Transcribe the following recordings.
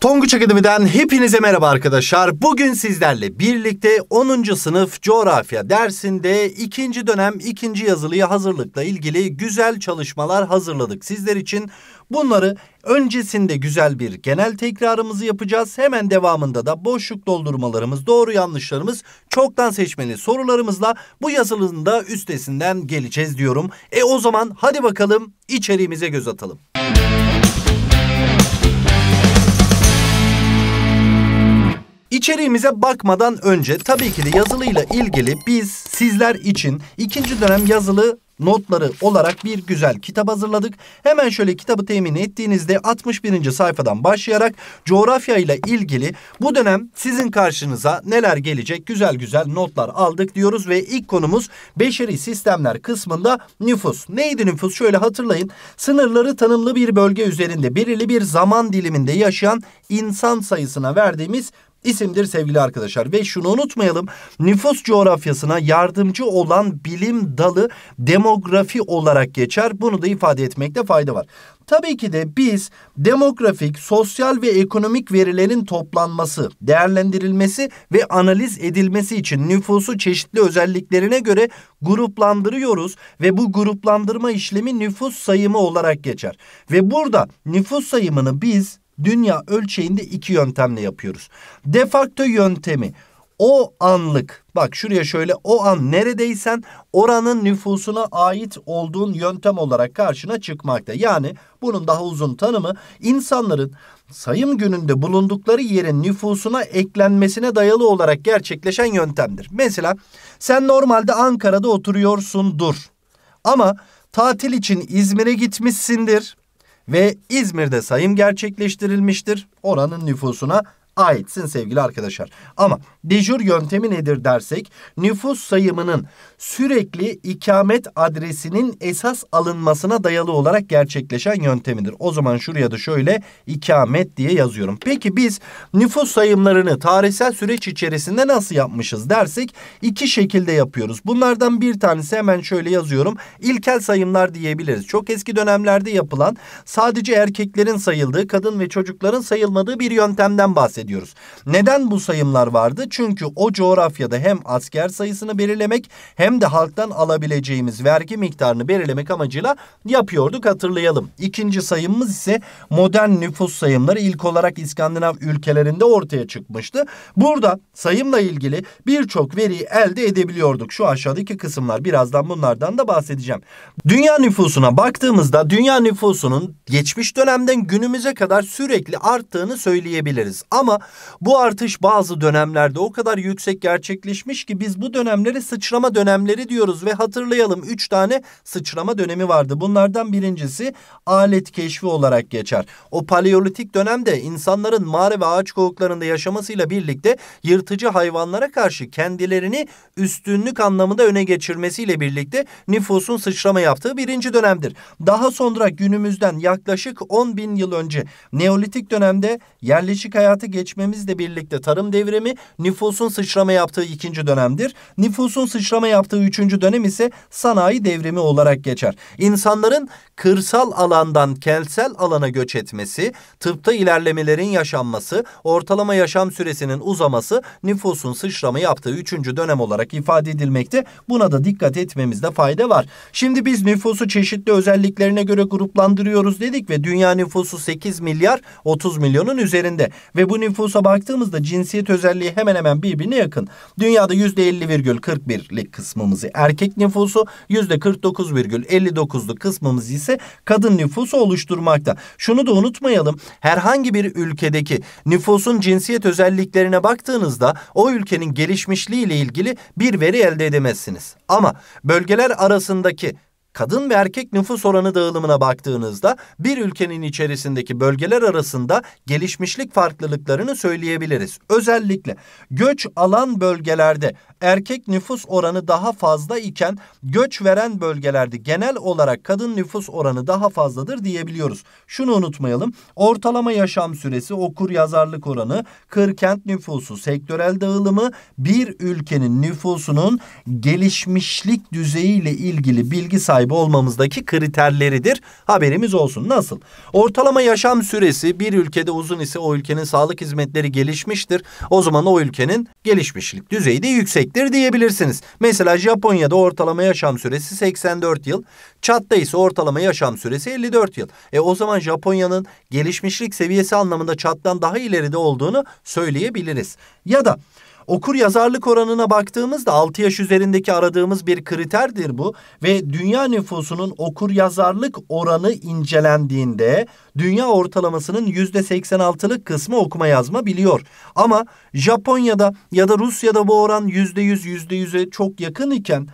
Tonguç Akademi'den hepinize merhaba arkadaşlar. Bugün sizlerle birlikte 10. sınıf coğrafya dersinde 2. dönem 2. yazılıya hazırlıkla ilgili güzel çalışmalar hazırladık sizler için. Bunları öncesinde güzel bir genel tekrarımızı yapacağız. Hemen devamında da boşluk doldurmalarımız, doğru yanlışlarımız, çoktan seçmeli sorularımızla bu yazılının da üstesinden geleceğiz diyorum. E o zaman hadi bakalım içeriğimize göz atalım. Müzik İçeriğimize bakmadan önce tabii ki de yazılıyla ilgili biz sizler için ikinci dönem yazılı notları olarak bir güzel kitap hazırladık. Hemen şöyle kitabı temin ettiğinizde 61. sayfadan başlayarak coğrafya ile ilgili bu dönem sizin karşınıza neler gelecek güzel güzel notlar aldık diyoruz ve ilk konumuz beşeri sistemler kısmında nüfus. Neydi nüfus? Şöyle hatırlayın. Sınırları tanımlı bir bölge üzerinde belirli bir zaman diliminde yaşayan insan sayısına verdiğimiz isimdir sevgili arkadaşlar. Ve şunu unutmayalım nüfus coğrafyasına yardımcı olan bilim dalı demografi olarak geçer. Bunu da ifade etmekte fayda var. Tabii ki de biz demografik, sosyal ve ekonomik verilerin toplanması, değerlendirilmesi ve analiz edilmesi için nüfusu çeşitli özelliklerine göre gruplandırıyoruz ve bu gruplandırma işlemi nüfus sayımı olarak geçer. Ve burada nüfus sayımını biz dünya ölçeğinde iki yöntemle yapıyoruz. Defakto yöntemi o anlık bak şuraya şöyle o an neredeysen oranın nüfusuna ait olduğun yöntem olarak karşına çıkmakta. Yani bunun daha uzun tanımı insanların sayım gününde bulundukları yerin nüfusuna eklenmesine dayalı olarak gerçekleşen yöntemdir. Mesela sen normalde Ankara'da oturuyorsundur ama tatil için İzmir'e gitmişsindir ve İzmir'de sayım gerçekleştirilmiştir. Oranın nüfusuna aitsin sevgili arkadaşlar. Ama dejur yöntemi nedir dersek nüfus sayımının sürekli ikamet adresinin esas alınmasına dayalı olarak gerçekleşen yöntemidir. O zaman şuraya da şöyle ikamet diye yazıyorum. Peki biz nüfus sayımlarını tarihsel süreç içerisinde nasıl yapmışız dersek iki şekilde yapıyoruz. Bunlardan bir tanesi hemen şöyle yazıyorum. İlkel sayımlar diyebiliriz. Çok eski dönemlerde yapılan sadece erkeklerin sayıldığı kadın ve çocukların sayılmadığı bir yöntemden bahsediyoruz bahsediyoruz. Neden bu sayımlar vardı? Çünkü o coğrafyada hem asker sayısını belirlemek hem de halktan alabileceğimiz vergi miktarını belirlemek amacıyla yapıyorduk hatırlayalım. İkinci sayımımız ise modern nüfus sayımları ilk olarak İskandinav ülkelerinde ortaya çıkmıştı. Burada sayımla ilgili birçok veriyi elde edebiliyorduk. Şu aşağıdaki kısımlar birazdan bunlardan da bahsedeceğim. Dünya nüfusuna baktığımızda dünya nüfusunun geçmiş dönemden günümüze kadar sürekli arttığını söyleyebiliriz. Ama ama bu artış bazı dönemlerde o kadar yüksek gerçekleşmiş ki biz bu dönemleri sıçrama dönemleri diyoruz ve hatırlayalım 3 tane sıçrama dönemi vardı. Bunlardan birincisi alet keşfi olarak geçer. O paleolitik dönemde insanların mağara ve ağaç kovuklarında yaşamasıyla birlikte yırtıcı hayvanlara karşı kendilerini üstünlük anlamında öne geçirmesiyle birlikte nüfusun sıçrama yaptığı birinci dönemdir. Daha sonra günümüzden yaklaşık 10 bin yıl önce Neolitik dönemde yerleşik hayatı geçirmiştir geçmemizle birlikte tarım devrimi nüfusun sıçrama yaptığı ikinci dönemdir. Nüfusun sıçrama yaptığı üçüncü dönem ise sanayi devrimi olarak geçer. İnsanların kırsal alandan kentsel alana göç etmesi, tıpta ilerlemelerin yaşanması, ortalama yaşam süresinin uzaması nüfusun sıçrama yaptığı üçüncü dönem olarak ifade edilmekte. Buna da dikkat etmemizde fayda var. Şimdi biz nüfusu çeşitli özelliklerine göre gruplandırıyoruz dedik ve dünya nüfusu 8 milyar 30 milyonun üzerinde ve bu nüfus nüfusa baktığımızda cinsiyet özelliği hemen hemen birbirine yakın. Dünyada %50,41'lik kısmımızı erkek nüfusu, %49,59'luk kısmımız ise kadın nüfusu oluşturmakta. Şunu da unutmayalım. Herhangi bir ülkedeki nüfusun cinsiyet özelliklerine baktığınızda o ülkenin gelişmişliği ile ilgili bir veri elde edemezsiniz. Ama bölgeler arasındaki kadın ve erkek nüfus oranı dağılımına baktığınızda bir ülkenin içerisindeki bölgeler arasında gelişmişlik farklılıklarını söyleyebiliriz. Özellikle göç alan bölgelerde erkek nüfus oranı daha fazla iken göç veren bölgelerde genel olarak kadın nüfus oranı daha fazladır diyebiliyoruz. Şunu unutmayalım. Ortalama yaşam süresi, okur yazarlık oranı, kır kent nüfusu, sektörel dağılımı bir ülkenin nüfusunun gelişmişlik düzeyiyle ilgili bilgi sahibi olmamızdaki kriterleridir. Haberimiz olsun. Nasıl? Ortalama yaşam süresi bir ülkede uzun ise o ülkenin sağlık hizmetleri gelişmiştir. O zaman o ülkenin gelişmişlik düzeyi de yüksek eşittir diyebilirsiniz. Mesela Japonya'da ortalama yaşam süresi 84 yıl. Çat'ta ise ortalama yaşam süresi 54 yıl. E o zaman Japonya'nın gelişmişlik seviyesi anlamında Çat'tan daha ileride olduğunu söyleyebiliriz. Ya da Okur yazarlık oranına baktığımızda 6 yaş üzerindeki aradığımız bir kriterdir bu ve dünya nüfusunun okur yazarlık oranı incelendiğinde dünya ortalamasının %86'lık kısmı okuma yazma biliyor. Ama Japonya'da ya da Rusya'da bu oran %100 %100'e çok yakın iken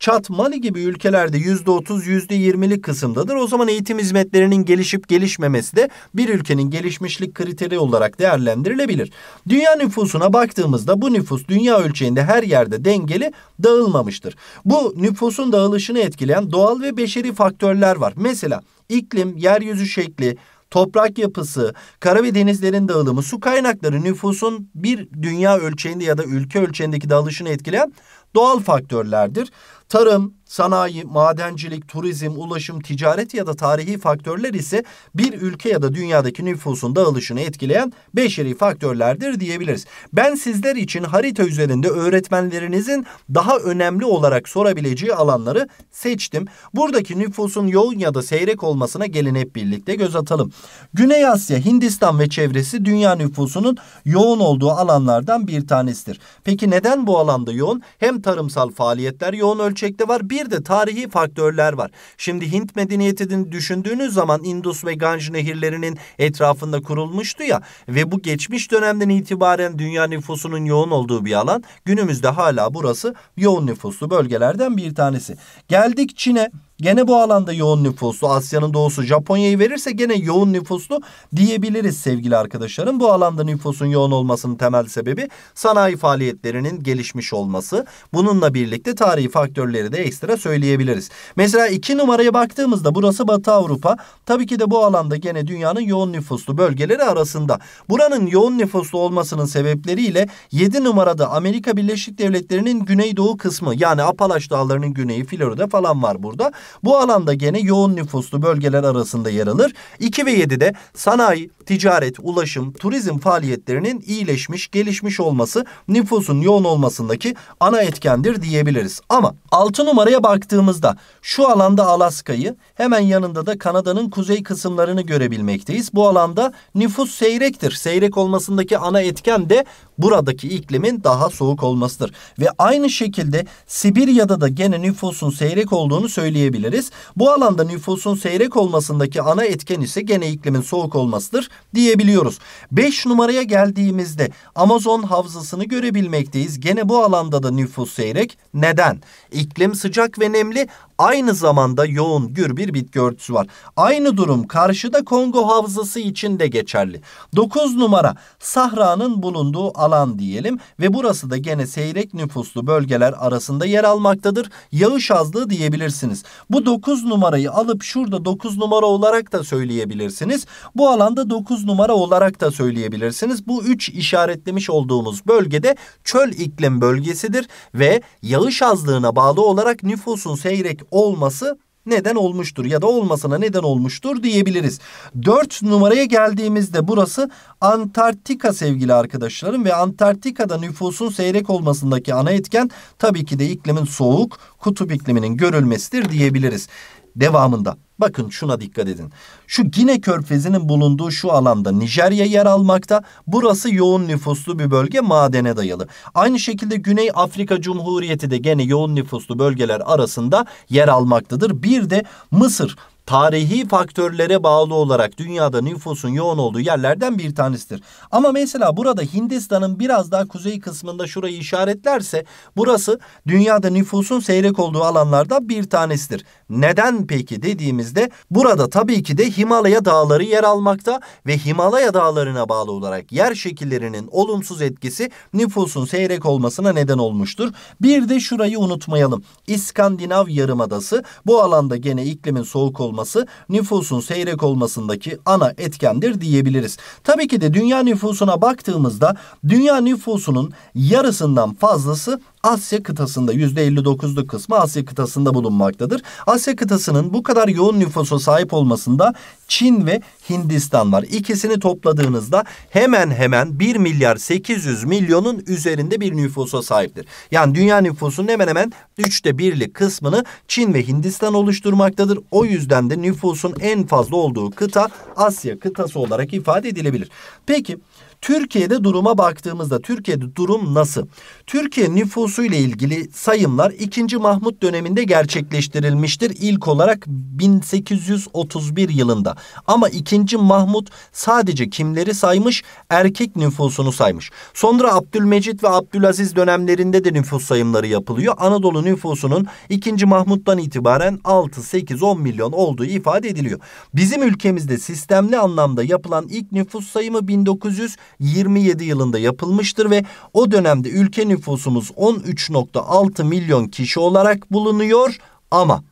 Çat, Mali gibi ülkelerde yüzde otuz, yüzde yirmilik kısımdadır. O zaman eğitim hizmetlerinin gelişip gelişmemesi de bir ülkenin gelişmişlik kriteri olarak değerlendirilebilir. Dünya nüfusuna baktığımızda bu nüfus dünya ölçeğinde her yerde dengeli dağılmamıştır. Bu nüfusun dağılışını etkileyen doğal ve beşeri faktörler var. Mesela iklim, yeryüzü şekli, toprak yapısı, kara ve denizlerin dağılımı, su kaynakları nüfusun bir dünya ölçeğinde ya da ülke ölçeğindeki dağılışını etkileyen doğal faktörlerdir. Tarım, sanayi, madencilik, turizm, ulaşım, ticaret ya da tarihi faktörler ise bir ülke ya da dünyadaki nüfusun dağılışını etkileyen beşeri faktörlerdir diyebiliriz. Ben sizler için harita üzerinde öğretmenlerinizin daha önemli olarak sorabileceği alanları seçtim. Buradaki nüfusun yoğun ya da seyrek olmasına gelin hep birlikte göz atalım. Güney Asya, Hindistan ve çevresi dünya nüfusunun yoğun olduğu alanlardan bir tanesidir. Peki neden bu alanda yoğun? Hem tarımsal faaliyetler yoğun ölçü şekli var. Bir de tarihi faktörler var. Şimdi Hint medeniyetini düşündüğünüz zaman Indus ve Ganj nehirlerinin etrafında kurulmuştu ya ve bu geçmiş dönemden itibaren dünya nüfusunun yoğun olduğu bir alan. Günümüzde hala burası yoğun nüfuslu bölgelerden bir tanesi. Geldik Çin'e. Gene bu alanda yoğun nüfuslu Asya'nın doğusu Japonya'yı verirse gene yoğun nüfuslu diyebiliriz sevgili arkadaşlarım. Bu alanda nüfusun yoğun olmasının temel sebebi sanayi faaliyetlerinin gelişmiş olması. Bununla birlikte tarihi faktörleri de ekstra söyleyebiliriz. Mesela iki numaraya baktığımızda burası Batı Avrupa. Tabii ki de bu alanda gene dünyanın yoğun nüfuslu bölgeleri arasında. Buranın yoğun nüfuslu olmasının sebepleriyle 7 numarada Amerika Birleşik Devletleri'nin güneydoğu kısmı yani Apalaş Dağları'nın güneyi Florida falan var burada. Bu alanda gene yoğun nüfuslu bölgeler arasında yer alır. 2 ve 7'de sanayi, ticaret, ulaşım, turizm faaliyetlerinin iyileşmiş, gelişmiş olması nüfusun yoğun olmasındaki ana etkendir diyebiliriz. Ama 6 numaraya baktığımızda şu alanda Alaska'yı hemen yanında da Kanada'nın kuzey kısımlarını görebilmekteyiz. Bu alanda nüfus seyrektir. Seyrek olmasındaki ana etken de buradaki iklimin daha soğuk olmasıdır. Ve aynı şekilde Sibirya'da da gene nüfusun seyrek olduğunu söyleyebiliriz. Bu alanda nüfusun seyrek olmasındaki ana etken ise gene iklimin soğuk olmasıdır diyebiliyoruz. 5 numaraya geldiğimizde Amazon havzasını görebilmekteyiz. Gene bu alanda da nüfus seyrek. Neden? İklim sıcak ve nemli aynı zamanda yoğun gür bir bitki örtüsü var. Aynı durum karşıda Kongo havzası için de geçerli. 9 numara Sahra'nın bulunduğu alan diyelim ve burası da gene seyrek nüfuslu bölgeler arasında yer almaktadır. Yağış azlığı diyebilirsiniz. Bu 9 numarayı alıp şurada 9 numara olarak da söyleyebilirsiniz. Bu alanda 9 9 numara olarak da söyleyebilirsiniz. Bu 3 işaretlemiş olduğumuz bölgede çöl iklim bölgesidir ve yağış azlığına bağlı olarak nüfusun seyrek olması neden olmuştur ya da olmasına neden olmuştur diyebiliriz. 4 numaraya geldiğimizde burası Antarktika sevgili arkadaşlarım ve Antarktika'da nüfusun seyrek olmasındaki ana etken tabii ki de iklimin soğuk, kutup ikliminin görülmesidir diyebiliriz devamında. Bakın şuna dikkat edin. Şu Gine körfezinin bulunduğu şu alanda Nijerya yer almakta. Burası yoğun nüfuslu bir bölge madene dayalı. Aynı şekilde Güney Afrika Cumhuriyeti de gene yoğun nüfuslu bölgeler arasında yer almaktadır. Bir de Mısır tarihi faktörlere bağlı olarak dünyada nüfusun yoğun olduğu yerlerden bir tanesidir. Ama mesela burada Hindistan'ın biraz daha kuzey kısmında şurayı işaretlerse burası dünyada nüfusun seyrek olduğu alanlardan bir tanesidir. Neden peki dediğimizde burada tabii ki de Himalaya dağları yer almakta ve Himalaya dağlarına bağlı olarak yer şekillerinin olumsuz etkisi nüfusun seyrek olmasına neden olmuştur. Bir de şurayı unutmayalım. İskandinav Yarımadası bu alanda gene iklimin soğuk olması olması nüfusun seyrek olmasındaki ana etkendir diyebiliriz. Tabii ki de dünya nüfusuna baktığımızda dünya nüfusunun yarısından fazlası Asya kıtasında %59'luk kısmı Asya kıtasında bulunmaktadır. Asya kıtasının bu kadar yoğun nüfusa sahip olmasında Çin ve Hindistan var. İkisini topladığınızda hemen hemen 1 milyar 800 milyonun üzerinde bir nüfusa sahiptir. Yani dünya nüfusunun hemen hemen üçte birlik kısmını Çin ve Hindistan oluşturmaktadır. O yüzden de nüfusun en fazla olduğu kıta Asya kıtası olarak ifade edilebilir. Peki... Türkiye'de duruma baktığımızda Türkiye'de durum nasıl? Türkiye nüfusu ile ilgili sayımlar 2. Mahmut döneminde gerçekleştirilmiştir. İlk olarak 1831 yılında. Ama 2. Mahmut sadece kimleri saymış? Erkek nüfusunu saymış. Sonra Abdülmecit ve Abdülaziz dönemlerinde de nüfus sayımları yapılıyor. Anadolu nüfusunun 2. Mahmut'tan itibaren 6, 8, 10 milyon olduğu ifade ediliyor. Bizim ülkemizde sistemli anlamda yapılan ilk nüfus sayımı 1900 27 yılında yapılmıştır ve o dönemde ülke nüfusumuz 13.6 milyon kişi olarak bulunuyor ama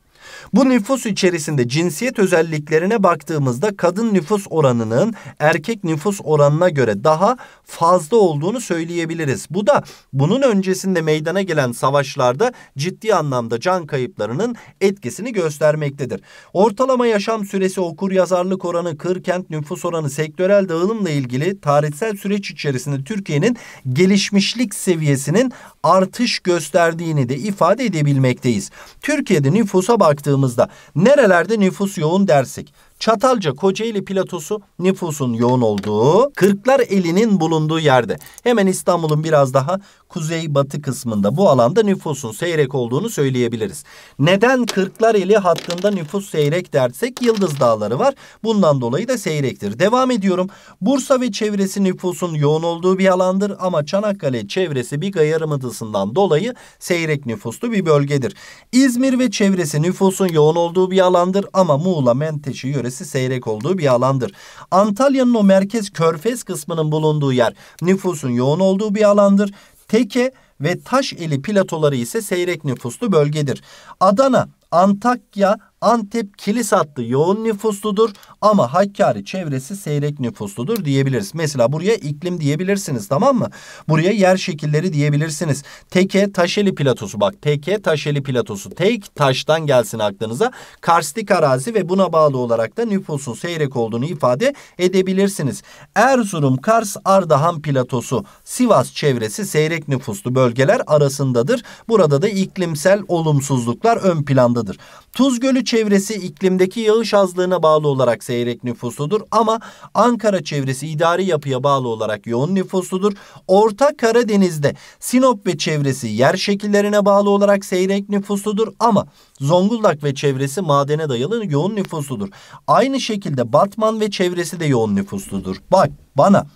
bu nüfus içerisinde cinsiyet özelliklerine baktığımızda kadın nüfus oranının erkek nüfus oranına göre daha fazla olduğunu söyleyebiliriz. Bu da bunun öncesinde meydana gelen savaşlarda ciddi anlamda can kayıplarının etkisini göstermektedir. Ortalama yaşam süresi okur yazarlık oranı, kır kent nüfus oranı, sektörel dağılımla ilgili tarihsel süreç içerisinde Türkiye'nin gelişmişlik seviyesinin artış gösterdiğini de ifade edebilmekteyiz. Türkiye'de nüfusa baktığımızda baktığımızda nerelerde nüfus yoğun dersek Çatalca Kocaeli platosu nüfusun yoğun olduğu, Kırklar elinin bulunduğu yerde. Hemen İstanbul'un biraz daha kuzey-batı kısmında bu alanda nüfusun seyrek olduğunu söyleyebiliriz. Neden Kırklar eli hattında nüfus seyrek dersek Yıldız Dağları var. Bundan dolayı da seyrektir. Devam ediyorum. Bursa ve çevresi nüfusun yoğun olduğu bir alandır ama Çanakkale çevresi bir Yarımadası'ndan dolayı seyrek nüfuslu bir bölgedir. İzmir ve çevresi nüfusun yoğun olduğu bir alandır ama Muğla, Menteşe yöresi çevresi seyrek olduğu bir alandır. Antalya'nın o merkez körfez kısmının bulunduğu yer nüfusun yoğun olduğu bir alandır. Teke ve Taşeli platoları ise seyrek nüfuslu bölgedir. Adana, Antakya, Antep kilis hattı yoğun nüfusludur ama Hakkari çevresi seyrek nüfusludur diyebiliriz. Mesela buraya iklim diyebilirsiniz tamam mı? Buraya yer şekilleri diyebilirsiniz. Teke Taşeli platosu bak Teke Taşeli platosu tek taştan gelsin aklınıza. Karstik arazi ve buna bağlı olarak da nüfusun seyrek olduğunu ifade edebilirsiniz. Erzurum Kars Ardahan platosu Sivas çevresi seyrek nüfuslu bölgeler arasındadır. Burada da iklimsel olumsuzluklar ön plandadır. Tuz Gölü çevresi iklimdeki yağış azlığına bağlı olarak seyrek nüfusludur ama Ankara çevresi idari yapıya bağlı olarak yoğun nüfusludur. Orta Karadeniz'de Sinop ve çevresi yer şekillerine bağlı olarak seyrek nüfusludur ama Zonguldak ve çevresi madene dayalı yoğun nüfusludur. Aynı şekilde Batman ve çevresi de yoğun nüfusludur. Bak bana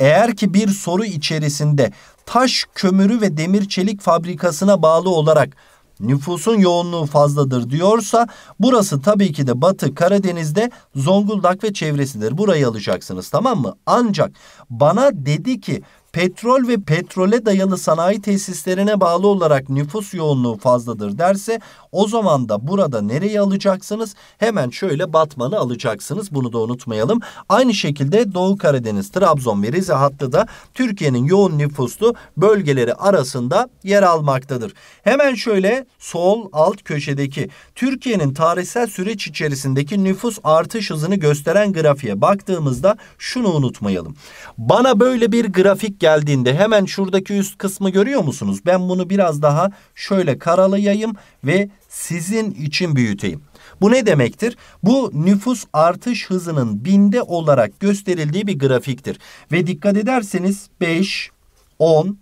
eğer ki bir soru içerisinde taş, kömürü ve demir çelik fabrikasına bağlı olarak nüfusun yoğunluğu fazladır diyorsa burası tabii ki de Batı Karadeniz'de Zonguldak ve çevresidir. Burayı alacaksınız tamam mı? Ancak bana dedi ki petrol ve petrole dayalı sanayi tesislerine bağlı olarak nüfus yoğunluğu fazladır derse o zaman da burada nereye alacaksınız? Hemen şöyle Batman'ı alacaksınız. Bunu da unutmayalım. Aynı şekilde Doğu Karadeniz, Trabzon ve Rize hattı da Türkiye'nin yoğun nüfuslu bölgeleri arasında yer almaktadır. Hemen şöyle sol alt köşedeki Türkiye'nin tarihsel süreç içerisindeki nüfus artış hızını gösteren grafiğe baktığımızda şunu unutmayalım. Bana böyle bir grafik geldiğinde hemen şuradaki üst kısmı görüyor musunuz? Ben bunu biraz daha şöyle karalayayım ve sizin için büyüteyim. Bu ne demektir? Bu nüfus artış hızının binde olarak gösterildiği bir grafiktir. Ve dikkat ederseniz 5, 10,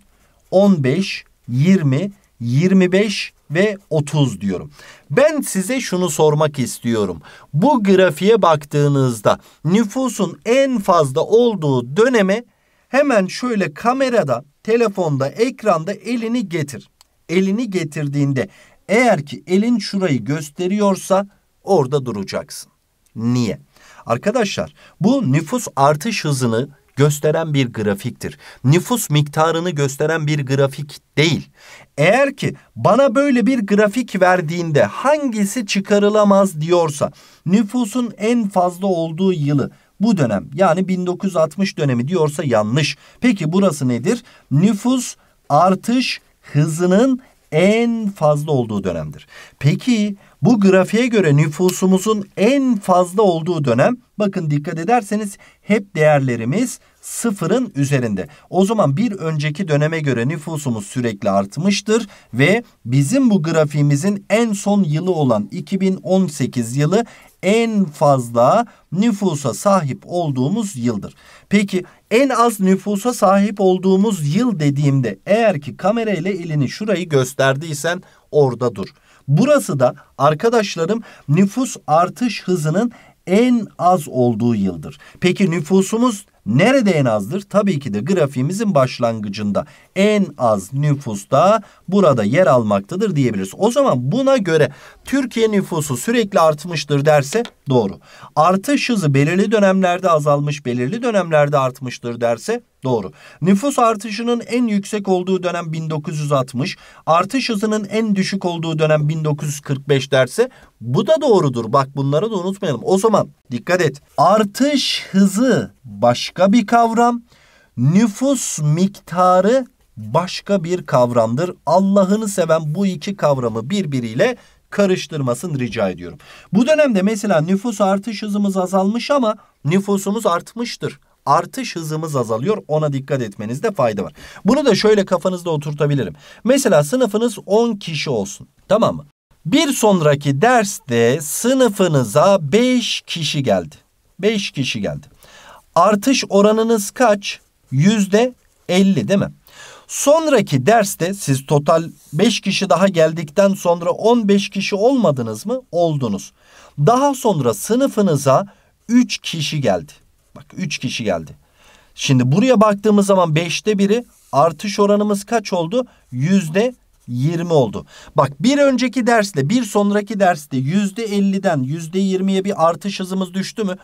15, 20, 25 ve 30 diyorum. Ben size şunu sormak istiyorum. Bu grafiğe baktığınızda nüfusun en fazla olduğu döneme Hemen şöyle kameradan, telefonda, ekranda elini getir. Elini getirdiğinde eğer ki elin şurayı gösteriyorsa orada duracaksın. Niye? Arkadaşlar bu nüfus artış hızını gösteren bir grafiktir. Nüfus miktarını gösteren bir grafik değil. Eğer ki bana böyle bir grafik verdiğinde hangisi çıkarılamaz diyorsa nüfusun en fazla olduğu yılı bu dönem yani 1960 dönemi diyorsa yanlış. Peki burası nedir? Nüfus artış hızının en fazla olduğu dönemdir. Peki bu grafiğe göre nüfusumuzun en fazla olduğu dönem bakın dikkat ederseniz hep değerlerimiz sıfırın üzerinde. O zaman bir önceki döneme göre nüfusumuz sürekli artmıştır ve bizim bu grafiğimizin en son yılı olan 2018 yılı en fazla nüfusa sahip olduğumuz yıldır. Peki en az nüfusa sahip olduğumuz yıl dediğimde eğer ki kamerayla elini şurayı gösterdiysen orada dur. Burası da arkadaşlarım nüfus artış hızının en az olduğu yıldır. Peki nüfusumuz Nerede en azdır? Tabii ki de grafiğimizin başlangıcında en az nüfus da burada yer almaktadır diyebiliriz. O zaman buna göre Türkiye nüfusu sürekli artmıştır derse doğru. Artış hızı belirli dönemlerde azalmış, belirli dönemlerde artmıştır derse Doğru. Nüfus artışının en yüksek olduğu dönem 1960, artış hızının en düşük olduğu dönem 1945 derse bu da doğrudur. Bak bunları da unutmayalım. O zaman dikkat et. Artış hızı başka bir kavram, nüfus miktarı başka bir kavramdır. Allah'ını seven bu iki kavramı birbiriyle karıştırmasın rica ediyorum. Bu dönemde mesela nüfus artış hızımız azalmış ama nüfusumuz artmıştır artış hızımız azalıyor. Ona dikkat etmenizde fayda var. Bunu da şöyle kafanızda oturtabilirim. Mesela sınıfınız 10 kişi olsun. Tamam mı? Bir sonraki derste sınıfınıza 5 kişi geldi. 5 kişi geldi. Artış oranınız kaç? 50 değil mi? Sonraki derste siz total 5 kişi daha geldikten sonra 15 kişi olmadınız mı? Oldunuz. Daha sonra sınıfınıza 3 kişi geldi. Bak 3 kişi geldi. Şimdi buraya baktığımız zaman 5'te biri artış oranımız kaç oldu? Yüzde 20 oldu. Bak bir önceki dersle bir sonraki derste %50'den %20'ye bir artış hızımız düştü mü?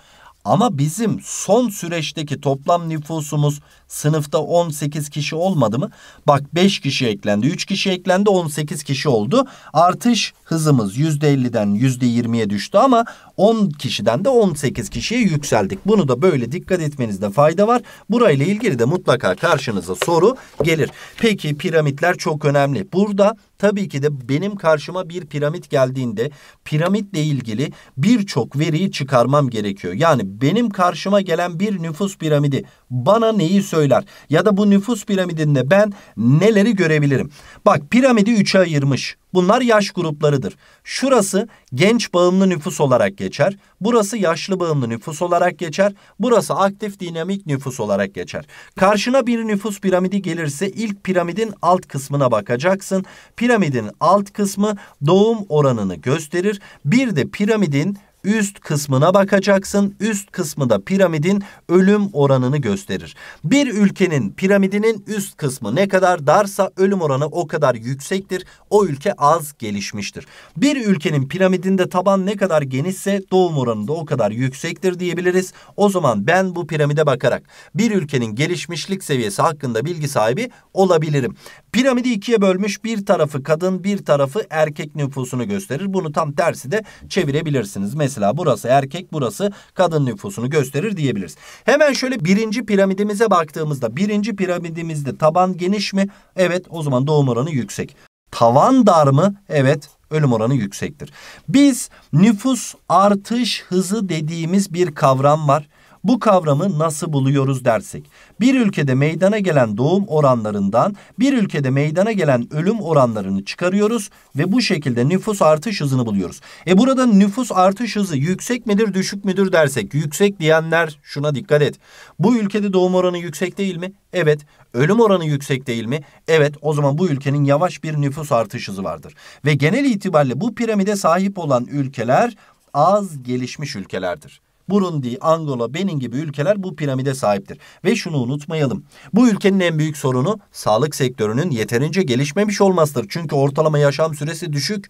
Ama bizim son süreçteki toplam nüfusumuz sınıfta 18 kişi olmadı mı? Bak 5 kişi eklendi, 3 kişi eklendi, 18 kişi oldu. Artış hızımız %50'den %20'ye düştü ama 10 kişiden de 18 kişiye yükseldik. Bunu da böyle dikkat etmenizde fayda var. Burayla ilgili de mutlaka karşınıza soru gelir. Peki piramitler çok önemli. Burada tabii ki de benim karşıma bir piramit geldiğinde piramitle ilgili birçok veriyi çıkarmam gerekiyor. Yani benim karşıma gelen bir nüfus piramidi bana neyi söyler ya da bu nüfus piramidinde ben neleri görebilirim? Bak piramidi 3'e ayırmış. Bunlar yaş gruplarıdır. Şurası genç bağımlı nüfus olarak geçer. Burası yaşlı bağımlı nüfus olarak geçer. Burası aktif dinamik nüfus olarak geçer. Karşına bir nüfus piramidi gelirse ilk piramidin alt kısmına bakacaksın. Piramidin alt kısmı doğum oranını gösterir. Bir de piramidin üst kısmına bakacaksın. Üst kısmı da piramidin ölüm oranını gösterir. Bir ülkenin piramidinin üst kısmı ne kadar darsa ölüm oranı o kadar yüksektir. O ülke az gelişmiştir. Bir ülkenin piramidinde taban ne kadar genişse doğum oranı da o kadar yüksektir diyebiliriz. O zaman ben bu piramide bakarak bir ülkenin gelişmişlik seviyesi hakkında bilgi sahibi olabilirim. Piramidi ikiye bölmüş bir tarafı kadın bir tarafı erkek nüfusunu gösterir. Bunu tam tersi de çevirebilirsiniz. Mesela Mesela burası erkek, burası kadın nüfusunu gösterir diyebiliriz. Hemen şöyle birinci piramidimize baktığımızda birinci piramidimizde taban geniş mi? Evet o zaman doğum oranı yüksek. Tavan dar mı? Evet ölüm oranı yüksektir. Biz nüfus artış hızı dediğimiz bir kavram var. Bu kavramı nasıl buluyoruz dersek. Bir ülkede meydana gelen doğum oranlarından bir ülkede meydana gelen ölüm oranlarını çıkarıyoruz ve bu şekilde nüfus artış hızını buluyoruz. E burada nüfus artış hızı yüksek midir düşük müdür dersek yüksek diyenler şuna dikkat et. Bu ülkede doğum oranı yüksek değil mi? Evet. Ölüm oranı yüksek değil mi? Evet. O zaman bu ülkenin yavaş bir nüfus artış hızı vardır. Ve genel itibariyle bu piramide sahip olan ülkeler az gelişmiş ülkelerdir. Burundi, Angola, Benin gibi ülkeler bu piramide sahiptir. Ve şunu unutmayalım. Bu ülkenin en büyük sorunu sağlık sektörünün yeterince gelişmemiş olmasıdır. Çünkü ortalama yaşam süresi düşük.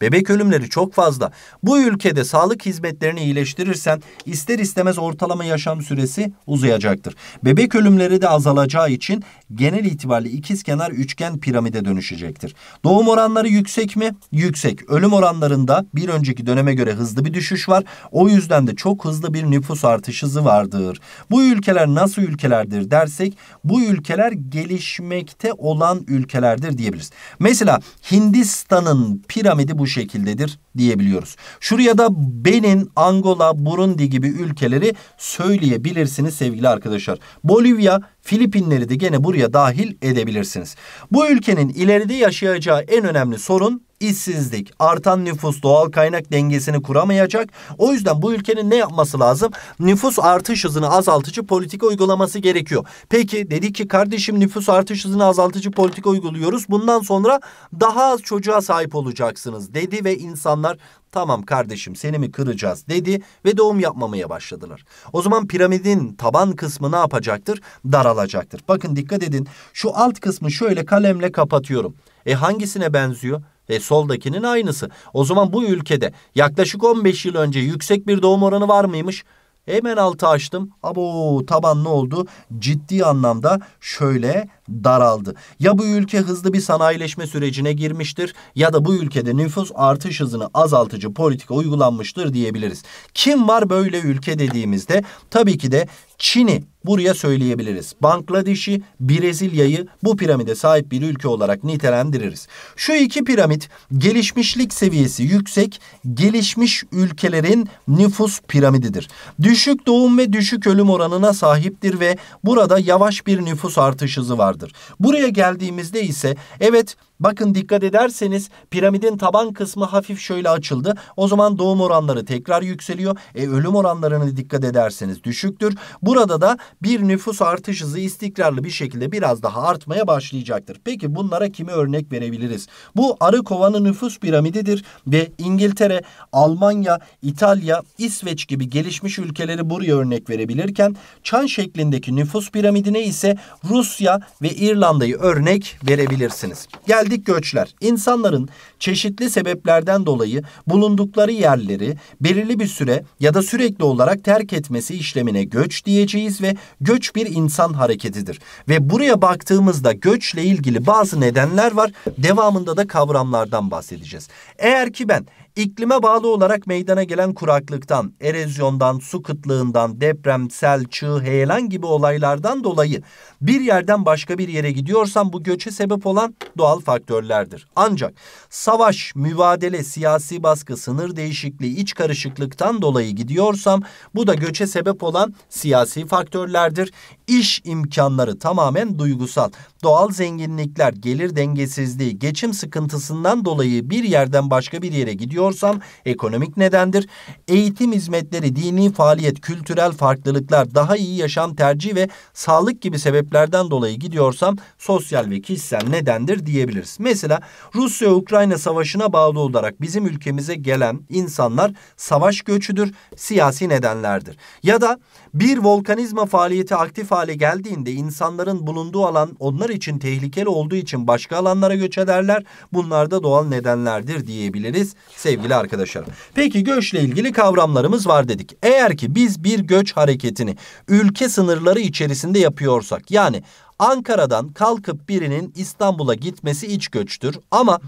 Bebek ölümleri çok fazla. Bu ülkede sağlık hizmetlerini iyileştirirsen ister istemez ortalama yaşam süresi uzayacaktır. Bebek ölümleri de azalacağı için genel itibariyle kenar üçgen piramide dönüşecektir. Doğum oranları yüksek mi? Yüksek. Ölüm oranlarında bir önceki döneme göre hızlı bir düşüş var. O yüzden de çok hızlı bir nüfus artış vardır. Bu ülkeler nasıl ülkelerdir dersek bu ülkeler gelişmekte olan ülkelerdir diyebiliriz. Mesela Hindistan'ın piramidi bu şekildedir diyebiliyoruz. Şuraya da Benin, Angola, Burundi gibi ülkeleri söyleyebilirsiniz sevgili arkadaşlar. Bolivya, Filipinleri de gene buraya dahil edebilirsiniz. Bu ülkenin ileride yaşayacağı en önemli sorun işsizlik, artan nüfus doğal kaynak dengesini kuramayacak. O yüzden bu ülkenin ne yapması lazım? Nüfus artış hızını azaltıcı politika uygulaması gerekiyor. Peki dedi ki kardeşim nüfus artış hızını azaltıcı politika uyguluyoruz. Bundan sonra daha az çocuğa sahip olacaksınız dedi ve insan insanlar tamam kardeşim seni mi kıracağız dedi ve doğum yapmamaya başladılar. O zaman piramidin taban kısmı ne yapacaktır? Daralacaktır. Bakın dikkat edin şu alt kısmı şöyle kalemle kapatıyorum. E hangisine benziyor? E soldakinin aynısı. O zaman bu ülkede yaklaşık 15 yıl önce yüksek bir doğum oranı var mıymış? Hemen altı açtım. Abo taban ne oldu? Ciddi anlamda şöyle daraldı. Ya bu ülke hızlı bir sanayileşme sürecine girmiştir ya da bu ülkede nüfus artış hızını azaltıcı politika uygulanmıştır diyebiliriz. Kim var böyle ülke dediğimizde tabii ki de Çin'i buraya söyleyebiliriz. Bangladeş'i, Brezilya'yı bu piramide sahip bir ülke olarak nitelendiririz. Şu iki piramit gelişmişlik seviyesi yüksek, gelişmiş ülkelerin nüfus piramididir. Düşük doğum ve düşük ölüm oranına sahiptir ve burada yavaş bir nüfus artış hızı vardır vardır. Buraya geldiğimizde ise evet bakın dikkat ederseniz piramidin taban kısmı hafif şöyle açıldı. O zaman doğum oranları tekrar yükseliyor. E, ölüm oranlarını dikkat ederseniz düşüktür. Burada da bir nüfus artış hızı istikrarlı bir şekilde biraz daha artmaya başlayacaktır. Peki bunlara kimi örnek verebiliriz? Bu arı kovanı nüfus piramididir ve İngiltere, Almanya, İtalya, İsveç gibi gelişmiş ülkeleri buraya örnek verebilirken çan şeklindeki nüfus piramidine ise Rusya, ve İrlanda'yı örnek verebilirsiniz. Geldik göçler. İnsanların çeşitli sebeplerden dolayı bulundukları yerleri belirli bir süre ya da sürekli olarak terk etmesi işlemine göç diyeceğiz ve göç bir insan hareketidir. Ve buraya baktığımızda göçle ilgili bazı nedenler var. Devamında da kavramlardan bahsedeceğiz. Eğer ki ben İklime bağlı olarak meydana gelen kuraklıktan, erozyondan, su kıtlığından, deprem, sel, çığ, heyelan gibi olaylardan dolayı bir yerden başka bir yere gidiyorsan bu göçe sebep olan doğal faktörlerdir. Ancak savaş, mübadele, siyasi baskı, sınır değişikliği, iç karışıklıktan dolayı gidiyorsam bu da göçe sebep olan siyasi faktörlerdir. İş imkanları tamamen duygusal. Doğal zenginlikler, gelir dengesizliği, geçim sıkıntısından dolayı bir yerden başka bir yere gidiyor sorsam ekonomik nedendir. Eğitim hizmetleri, dini faaliyet, kültürel farklılıklar, daha iyi yaşam tercihi ve sağlık gibi sebeplerden dolayı gidiyorsam sosyal ve kişisel nedendir diyebiliriz. Mesela Rusya-Ukrayna savaşına bağlı olarak bizim ülkemize gelen insanlar savaş göçüdür, siyasi nedenlerdir. Ya da bir volkanizma faaliyeti aktif hale geldiğinde insanların bulunduğu alan onlar için tehlikeli olduğu için başka alanlara göç ederler. Bunlar da doğal nedenlerdir diyebiliriz sevgili arkadaşlar. Peki göçle ilgili kavramlarımız var dedik. Eğer ki biz bir göç hareketini ülke sınırları içerisinde yapıyorsak yani Ankara'dan kalkıp birinin İstanbul'a gitmesi iç göçtür ama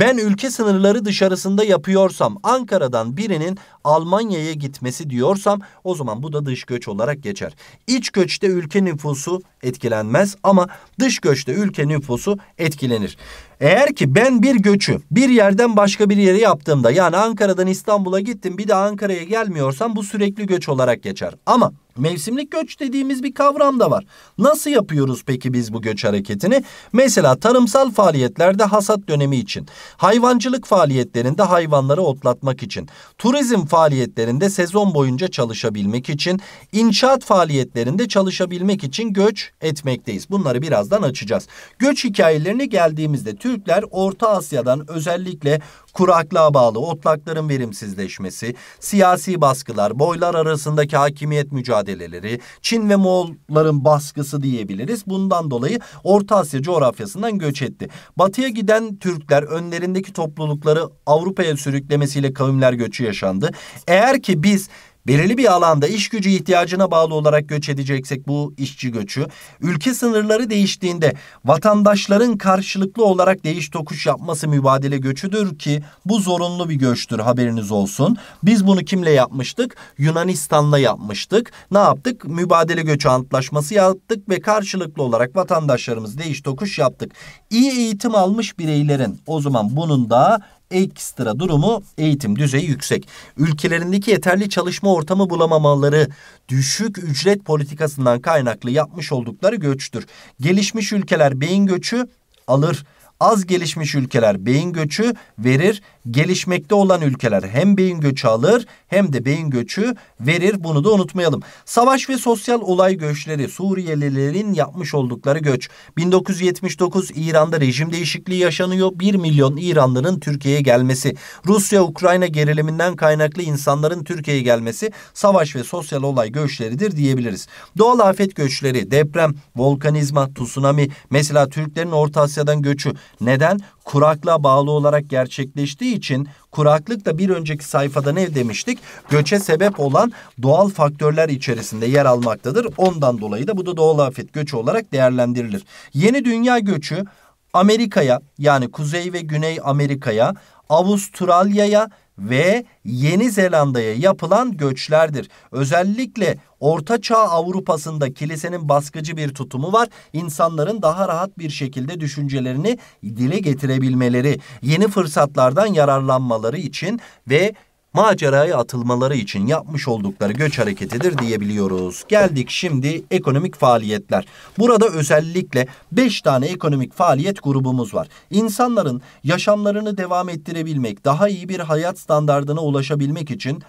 ben ülke sınırları dışarısında yapıyorsam Ankara'dan birinin Almanya'ya gitmesi diyorsam o zaman bu da dış göç olarak geçer. İç göçte ülke nüfusu etkilenmez ama dış göçte ülke nüfusu etkilenir. Eğer ki ben bir göçü bir yerden başka bir yere yaptığımda yani Ankara'dan İstanbul'a gittim bir de Ankara'ya gelmiyorsam bu sürekli göç olarak geçer. Ama Mevsimlik göç dediğimiz bir kavram da var. Nasıl yapıyoruz peki biz bu göç hareketini? Mesela tarımsal faaliyetlerde hasat dönemi için, hayvancılık faaliyetlerinde hayvanları otlatmak için, turizm faaliyetlerinde sezon boyunca çalışabilmek için, inşaat faaliyetlerinde çalışabilmek için göç etmekteyiz. Bunları birazdan açacağız. Göç hikayelerini geldiğimizde Türkler Orta Asya'dan özellikle kuraklığa bağlı otlakların verimsizleşmesi, siyasi baskılar, boylar arasındaki hakimiyet mücadeleleri, Çin ve Moğolların baskısı diyebiliriz. Bundan dolayı Orta Asya coğrafyasından göç etti. Batıya giden Türkler önlerindeki toplulukları Avrupa'ya sürüklemesiyle kavimler göçü yaşandı. Eğer ki biz belirli bir alanda iş gücü ihtiyacına bağlı olarak göç edeceksek bu işçi göçü, ülke sınırları değiştiğinde vatandaşların karşılıklı olarak değiş tokuş yapması mübadele göçüdür ki bu zorunlu bir göçtür haberiniz olsun. Biz bunu kimle yapmıştık? Yunanistan'la yapmıştık. Ne yaptık? Mübadele göçü antlaşması yaptık ve karşılıklı olarak vatandaşlarımız değiş tokuş yaptık. İyi eğitim almış bireylerin o zaman bunun da ekstra durumu eğitim düzeyi yüksek. Ülkelerindeki yeterli çalışma ortamı bulamamaları düşük ücret politikasından kaynaklı yapmış oldukları göçtür. Gelişmiş ülkeler beyin göçü alır. Az gelişmiş ülkeler beyin göçü verir gelişmekte olan ülkeler hem beyin göçü alır hem de beyin göçü verir. Bunu da unutmayalım. Savaş ve sosyal olay göçleri Suriyelilerin yapmış oldukları göç. 1979 İran'da rejim değişikliği yaşanıyor. 1 milyon İranlının Türkiye'ye gelmesi. Rusya-Ukrayna geriliminden kaynaklı insanların Türkiye'ye gelmesi savaş ve sosyal olay göçleridir diyebiliriz. Doğal afet göçleri, deprem, volkanizma, tsunami mesela Türklerin Orta Asya'dan göçü. Neden? kuraklığa bağlı olarak gerçekleştiği için kuraklık da bir önceki sayfada ne demiştik? Göçe sebep olan doğal faktörler içerisinde yer almaktadır. Ondan dolayı da bu da doğal afet göçü olarak değerlendirilir. Yeni dünya göçü Amerika'ya yani Kuzey ve Güney Amerika'ya Avustralya'ya ve Yeni Zelanda'ya yapılan göçlerdir. Özellikle Orta Çağ Avrupa'sında kilisenin baskıcı bir tutumu var. İnsanların daha rahat bir şekilde düşüncelerini dile getirebilmeleri, yeni fırsatlardan yararlanmaları için ve maceraya atılmaları için yapmış oldukları göç hareketidir diyebiliyoruz. Geldik şimdi ekonomik faaliyetler. Burada özellikle beş tane ekonomik faaliyet grubumuz var. İnsanların yaşamlarını devam ettirebilmek, daha iyi bir hayat standardına ulaşabilmek için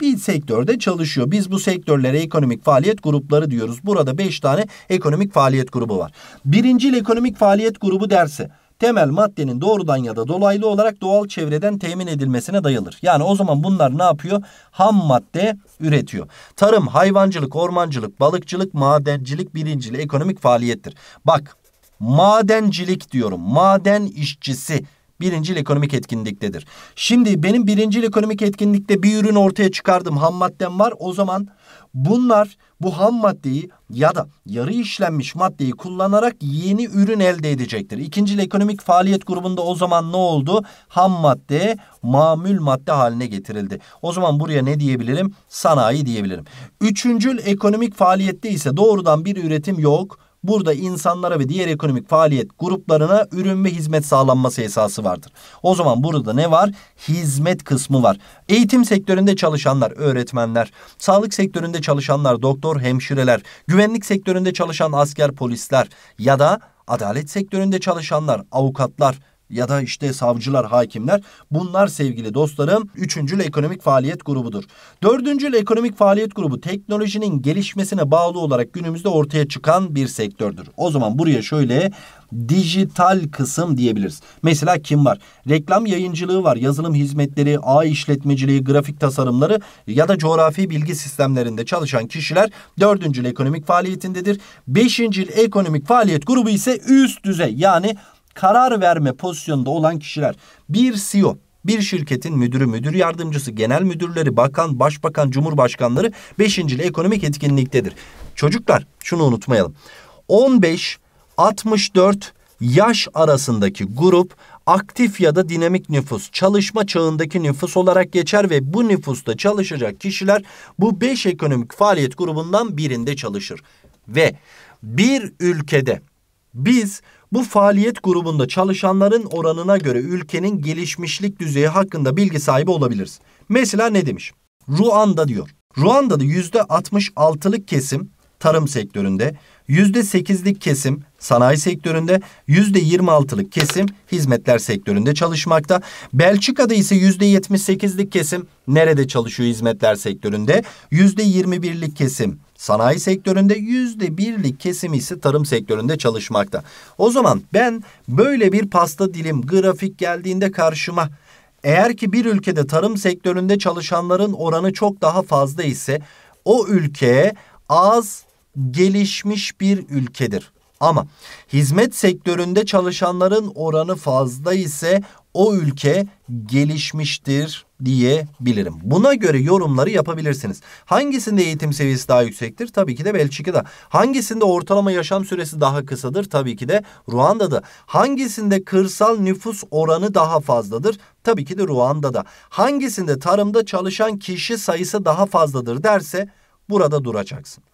bir sektörde çalışıyor. Biz bu sektörlere ekonomik faaliyet grupları diyoruz. Burada beş tane ekonomik faaliyet grubu var. Birincil ekonomik faaliyet grubu dersi temel maddenin doğrudan ya da dolaylı olarak doğal çevreden temin edilmesine dayanır. Yani o zaman bunlar ne yapıyor? Ham madde üretiyor. Tarım, hayvancılık, ormancılık, balıkçılık, madencilik birincili ekonomik faaliyettir. Bak madencilik diyorum. Maden işçisi birincil ekonomik etkinliktedir. Şimdi benim birincil ekonomik etkinlikte bir ürün ortaya çıkardım ham maddem var o zaman bunlar bu ham maddeyi ya da yarı işlenmiş maddeyi kullanarak yeni ürün elde edecektir. İkincil ekonomik faaliyet grubunda o zaman ne oldu? Ham madde mamül madde haline getirildi. O zaman buraya ne diyebilirim? Sanayi diyebilirim. Üçüncül ekonomik faaliyette ise doğrudan bir üretim yok Burada insanlara ve diğer ekonomik faaliyet gruplarına ürün ve hizmet sağlanması esası vardır. O zaman burada ne var? Hizmet kısmı var. Eğitim sektöründe çalışanlar, öğretmenler, sağlık sektöründe çalışanlar, doktor, hemşireler, güvenlik sektöründe çalışan asker, polisler ya da adalet sektöründe çalışanlar, avukatlar, ya da işte savcılar, hakimler bunlar sevgili dostlarım üçüncül ekonomik faaliyet grubudur. Dördüncül ekonomik faaliyet grubu teknolojinin gelişmesine bağlı olarak günümüzde ortaya çıkan bir sektördür. O zaman buraya şöyle dijital kısım diyebiliriz. Mesela kim var? Reklam yayıncılığı var, yazılım hizmetleri, ağ işletmeciliği, grafik tasarımları ya da coğrafi bilgi sistemlerinde çalışan kişiler dördüncül ekonomik faaliyetindedir. Beşincil ekonomik faaliyet grubu ise üst düzey yani karar verme pozisyonunda olan kişiler bir CEO bir şirketin müdürü, müdür yardımcısı, genel müdürleri, bakan, başbakan, cumhurbaşkanları 5. ekonomik etkinliktedir. Çocuklar şunu unutmayalım. 15 64 yaş arasındaki grup aktif ya da dinamik nüfus, çalışma çağındaki nüfus olarak geçer ve bu nüfusta çalışacak kişiler bu 5 ekonomik faaliyet grubundan birinde çalışır. Ve bir ülkede biz bu faaliyet grubunda çalışanların oranına göre ülkenin gelişmişlik düzeyi hakkında bilgi sahibi olabiliriz. Mesela ne demiş? Ruanda diyor. Ruanda'da %66'lık kesim tarım sektöründe, %8'lik kesim sanayi sektöründe, %26'lık kesim hizmetler sektöründe çalışmakta. Belçika'da ise %78'lik kesim nerede çalışıyor hizmetler sektöründe, %21'lik kesim Sanayi sektöründe yüzde birlik kesimi ise tarım sektöründe çalışmakta. O zaman ben böyle bir pasta dilim grafik geldiğinde karşıma eğer ki bir ülkede tarım sektöründe çalışanların oranı çok daha fazla ise o ülke az gelişmiş bir ülkedir. Ama hizmet sektöründe çalışanların oranı fazla ise o ülke gelişmiştir diyebilirim. Buna göre yorumları yapabilirsiniz. Hangisinde eğitim seviyesi daha yüksektir? Tabii ki de Belçika'da. Hangisinde ortalama yaşam süresi daha kısadır? Tabii ki de Ruanda'da. Hangisinde kırsal nüfus oranı daha fazladır? Tabii ki de Ruanda'da. Hangisinde tarımda çalışan kişi sayısı daha fazladır derse burada duracaksın.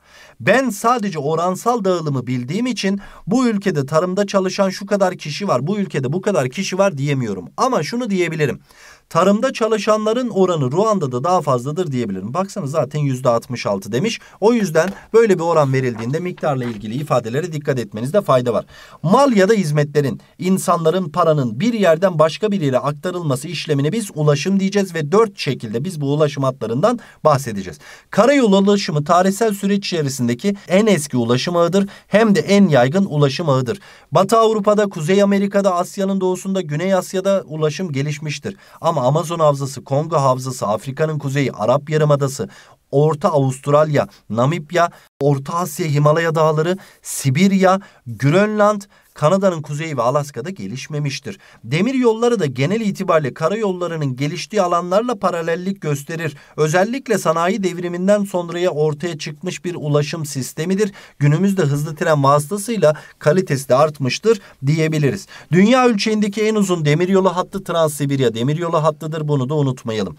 Ben sadece oransal dağılımı bildiğim için bu ülkede tarımda çalışan şu kadar kişi var, bu ülkede bu kadar kişi var diyemiyorum. Ama şunu diyebilirim. Tarımda çalışanların oranı Ruanda'da daha fazladır diyebilirim. Baksana zaten yüzde 66 demiş. O yüzden böyle bir oran verildiğinde miktarla ilgili ifadelere dikkat etmenizde fayda var. Mal ya da hizmetlerin, insanların paranın bir yerden başka bir yere aktarılması işlemine biz ulaşım diyeceğiz ve dört şekilde biz bu ulaşım hatlarından bahsedeceğiz. Karayolu ulaşımı tarihsel süreç içerisindeki en eski ulaşım ağıdır hem de en yaygın ulaşım ağıdır. Batı Avrupa'da, Kuzey Amerika'da, Asya'nın doğusunda, Güney Asya'da ulaşım gelişmiştir. Ama Amazon havzası, Kongo havzası, Afrika'nın kuzeyi, Arap Yarımadası, Orta Avustralya, Namibya, Orta Asya Himalaya Dağları, Sibirya, Grönland, Kanada'nın kuzeyi ve Alaska'da gelişmemiştir. Demir yolları da genel itibariyle karayollarının geliştiği alanlarla paralellik gösterir. Özellikle sanayi devriminden sonraya ortaya çıkmış bir ulaşım sistemidir. Günümüzde hızlı tren vasıtasıyla kalitesi de artmıştır diyebiliriz. Dünya ölçeğindeki en uzun demir yolu hattı Transsibirya yolu hattıdır. Bunu da unutmayalım.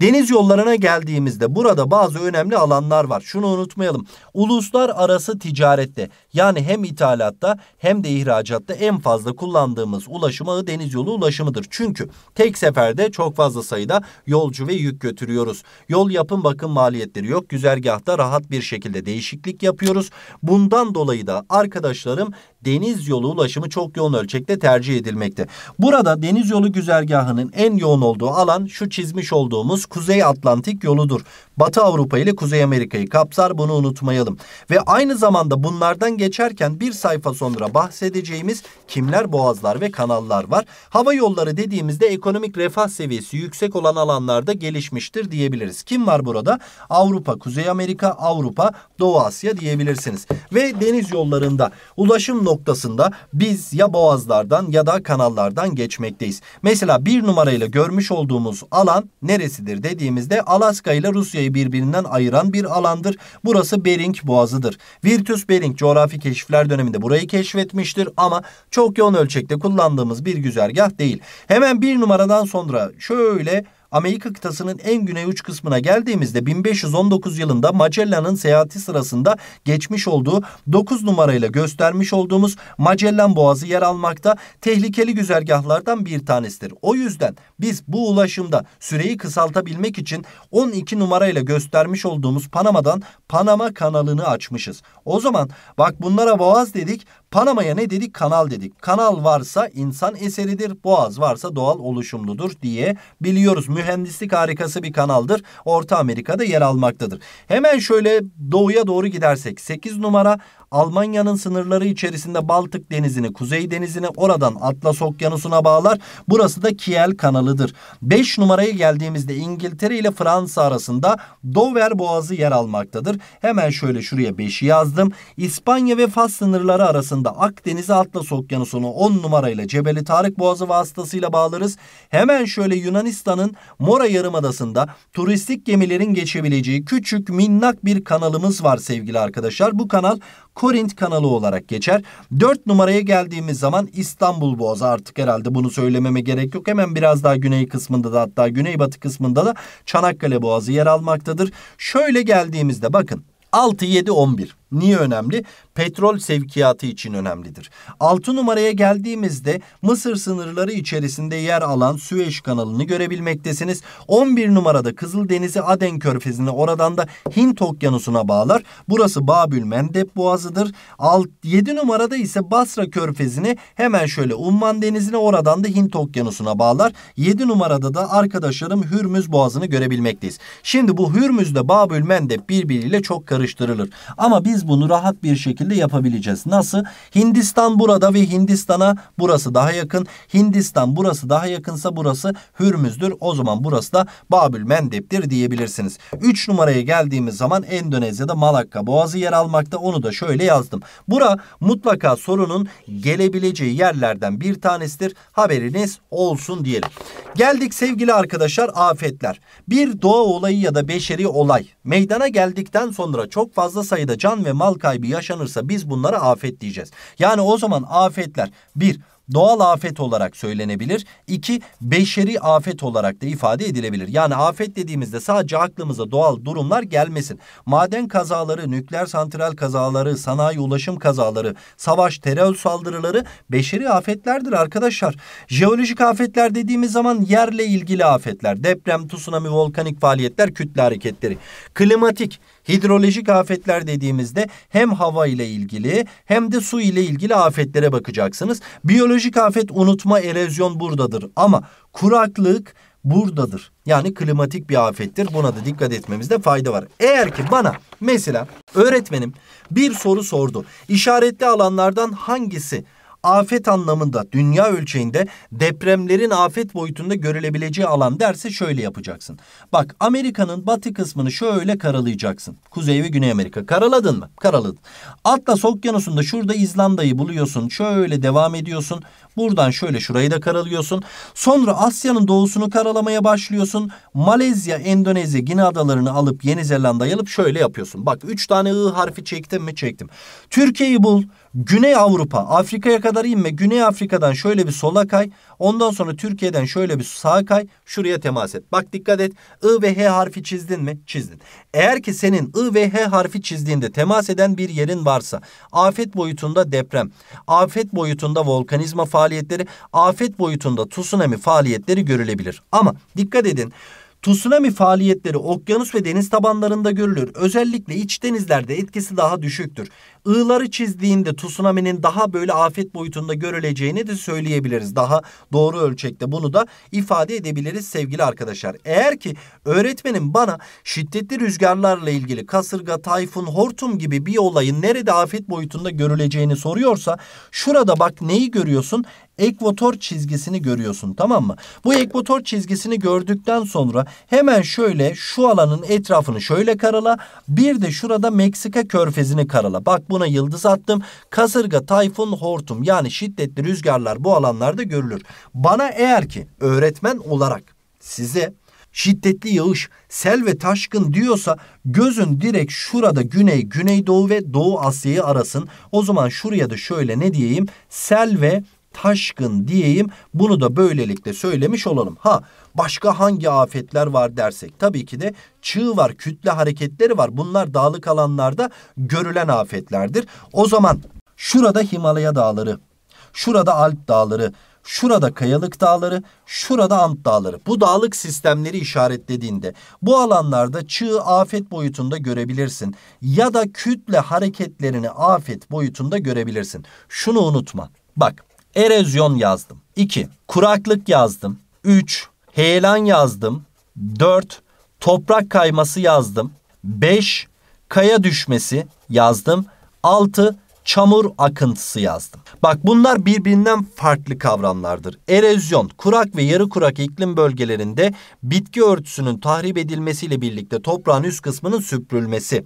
Deniz yollarına geldiğimizde burada bazı önemli alanlar var. Şunu unutmayalım. Uluslararası ticarette yani hem ithalatta hem de ihracatta ihracatta en fazla kullandığımız ulaşım ağı deniz yolu ulaşımıdır. Çünkü tek seferde çok fazla sayıda yolcu ve yük götürüyoruz. Yol yapım bakım maliyetleri yok. Güzergahta rahat bir şekilde değişiklik yapıyoruz. Bundan dolayı da arkadaşlarım deniz yolu ulaşımı çok yoğun ölçekte tercih edilmekte. Burada deniz yolu güzergahının en yoğun olduğu alan şu çizmiş olduğumuz Kuzey Atlantik yoludur. Batı Avrupa ile Kuzey Amerika'yı kapsar bunu unutmayalım. Ve aynı zamanda bunlardan geçerken bir sayfa sonra bahsedeceğim göreceğimiz kimler boğazlar ve kanallar var. Hava yolları dediğimizde ekonomik refah seviyesi yüksek olan alanlarda gelişmiştir diyebiliriz. Kim var burada? Avrupa, Kuzey Amerika, Avrupa, Doğu Asya diyebilirsiniz. Ve deniz yollarında ulaşım noktasında biz ya boğazlardan ya da kanallardan geçmekteyiz. Mesela bir numarayla görmüş olduğumuz alan neresidir dediğimizde Alaska ile Rusya'yı birbirinden ayıran bir alandır. Burası Bering Boğazı'dır. Virtus Bering coğrafi keşifler döneminde burayı keşfetmiştir ama çok yoğun ölçekte kullandığımız bir güzergah değil. Hemen bir numaradan sonra şöyle Amerika kıtasının en güney uç kısmına geldiğimizde 1519 yılında Magellan'ın seyahati sırasında geçmiş olduğu 9 numarayla göstermiş olduğumuz Magellan Boğazı yer almakta tehlikeli güzergahlardan bir tanesidir. O yüzden biz bu ulaşımda süreyi kısaltabilmek için 12 numarayla göstermiş olduğumuz Panama'dan Panama kanalını açmışız. O zaman bak bunlara boğaz dedik Panama'ya ne dedik? Kanal dedik. Kanal varsa insan eseridir, boğaz varsa doğal oluşumludur diye biliyoruz. Mühendislik harikası bir kanaldır. Orta Amerika'da yer almaktadır. Hemen şöyle doğuya doğru gidersek 8 numara Almanya'nın sınırları içerisinde Baltık Denizi'ni, Kuzey Denizi'ni oradan Atlas Okyanusu'na bağlar. Burası da Kiel kanalıdır. 5 numaraya geldiğimizde İngiltere ile Fransa arasında Dover Boğazı yer almaktadır. Hemen şöyle şuraya 5'i yazdım. İspanya ve Fas sınırları arasında Akdeniz'e Atlas Okyanusu'nu 10 numarayla Cebeli Tarık Boğazı vasıtasıyla bağlarız. Hemen şöyle Yunanistan'ın Mora Yarımadası'nda turistik gemilerin geçebileceği küçük minnak bir kanalımız var sevgili arkadaşlar. Bu kanal Korint kanalı olarak geçer. 4 numaraya geldiğimiz zaman İstanbul Boğazı artık herhalde bunu söylememe gerek yok. Hemen biraz daha güney kısmında da hatta güneybatı kısmında da Çanakkale Boğazı yer almaktadır. Şöyle geldiğimizde bakın 6, 7, 11. Niye önemli? Petrol sevkiyatı için önemlidir. 6 numaraya geldiğimizde Mısır sınırları içerisinde yer alan Süveyş kanalını görebilmektesiniz. 11 numarada Kızıldeniz'i Aden Körfezi'ne oradan da Hint Okyanusu'na bağlar. Burası Babül Mendeb Boğazı'dır. 7 numarada ise Basra Körfezi'ni hemen şöyle Umman Denizi'ne oradan da Hint Okyanusu'na bağlar. 7 numarada da arkadaşlarım Hürmüz Boğazı'nı görebilmekteyiz. Şimdi bu Hürmüz ile Babül Mendeb birbiriyle çok karıştırılır. Ama biz biz bunu rahat bir şekilde yapabileceğiz. Nasıl? Hindistan burada ve Hindistan'a burası daha yakın. Hindistan burası daha yakınsa burası Hürmüz'dür. O zaman burası da Babül Mendeptir diyebilirsiniz. 3 numaraya geldiğimiz zaman Endonezya'da Malakka Boğazı yer almakta. Onu da şöyle yazdım. Bura mutlaka sorunun gelebileceği yerlerden bir tanesidir. Haberiniz olsun diyelim. Geldik sevgili arkadaşlar afetler. Bir doğa olayı ya da beşeri olay Meydana geldikten sonra çok fazla sayıda can ve mal kaybı yaşanırsa biz bunlara afet diyeceğiz. Yani o zaman afetler bir doğal afet olarak söylenebilir. İki, beşeri afet olarak da ifade edilebilir. Yani afet dediğimizde sadece aklımıza doğal durumlar gelmesin. Maden kazaları, nükleer santral kazaları, sanayi ulaşım kazaları, savaş, terör saldırıları beşeri afetlerdir arkadaşlar. Jeolojik afetler dediğimiz zaman yerle ilgili afetler, deprem, tsunami, volkanik faaliyetler, kütle hareketleri. Klimatik Hidrolojik afetler dediğimizde hem hava ile ilgili hem de su ile ilgili afetlere bakacaksınız. Biyolojik afet unutma erozyon buradadır ama kuraklık buradadır. Yani klimatik bir afettir. Buna da dikkat etmemizde fayda var. Eğer ki bana mesela öğretmenim bir soru sordu. İşaretli alanlardan hangisi afet anlamında dünya ölçeğinde depremlerin afet boyutunda görülebileceği alan derse şöyle yapacaksın. Bak Amerika'nın batı kısmını şöyle karalayacaksın. Kuzey ve Güney Amerika. Karaladın mı? Karaladın. Atlas Okyanusu'nda şurada İzlanda'yı buluyorsun. Şöyle devam ediyorsun. Buradan şöyle şurayı da karalıyorsun. Sonra Asya'nın doğusunu karalamaya başlıyorsun. Malezya, Endonezya, Gine adalarını alıp Yeni Zelanda'yı alıp şöyle yapıyorsun. Bak üç tane I harfi çektim mi? Çektim. Türkiye'yi bul. Güney Avrupa, Afrika'ya kadar inme. Güney Afrika'dan şöyle bir sola kay. Ondan sonra Türkiye'den şöyle bir sağa kay. Şuraya temas et. Bak dikkat et. I ve H harfi çizdin mi? Çizdin. Eğer ki senin I ve H harfi çizdiğinde temas eden bir yerin varsa afet boyutunda deprem, afet boyutunda volkanizma faaliyetleri, afet boyutunda tsunami faaliyetleri görülebilir. Ama dikkat edin. Tsunami faaliyetleri okyanus ve deniz tabanlarında görülür. Özellikle iç denizlerde etkisi daha düşüktür. Iğları çizdiğinde tsunami'nin daha böyle afet boyutunda görüleceğini de söyleyebiliriz. Daha doğru ölçekte bunu da ifade edebiliriz sevgili arkadaşlar. Eğer ki öğretmenim bana şiddetli rüzgarlarla ilgili kasırga, tayfun, hortum gibi bir olayın nerede afet boyutunda görüleceğini soruyorsa şurada bak neyi görüyorsun? ekvator çizgisini görüyorsun tamam mı? Bu ekvator çizgisini gördükten sonra hemen şöyle şu alanın etrafını şöyle karala. Bir de şurada Meksika körfezini karala. Bak buna yıldız attım. Kasırga, tayfun, hortum yani şiddetli rüzgarlar bu alanlarda görülür. Bana eğer ki öğretmen olarak size şiddetli yağış, sel ve taşkın diyorsa gözün direkt şurada güney, güneydoğu ve doğu Asya'yı arasın. O zaman şuraya da şöyle ne diyeyim? Sel ve taşkın diyeyim. Bunu da böylelikle söylemiş olalım. Ha başka hangi afetler var dersek tabii ki de çığ var, kütle hareketleri var. Bunlar dağlık alanlarda görülen afetlerdir. O zaman şurada Himalaya dağları, şurada Alp dağları, şurada Kayalık Dağları, şurada Ant Dağları. Bu dağlık sistemleri işaretlediğinde bu alanlarda çığ afet boyutunda görebilirsin ya da kütle hareketlerini afet boyutunda görebilirsin. Şunu unutma. Bak erozyon yazdım. 2. Kuraklık yazdım. 3. Heyelan yazdım. 4. Toprak kayması yazdım. 5. Kaya düşmesi yazdım. 6 çamur akıntısı yazdım. Bak bunlar birbirinden farklı kavramlardır. Erozyon, kurak ve yarı kurak iklim bölgelerinde bitki örtüsünün tahrip edilmesiyle birlikte toprağın üst kısmının süpürülmesi.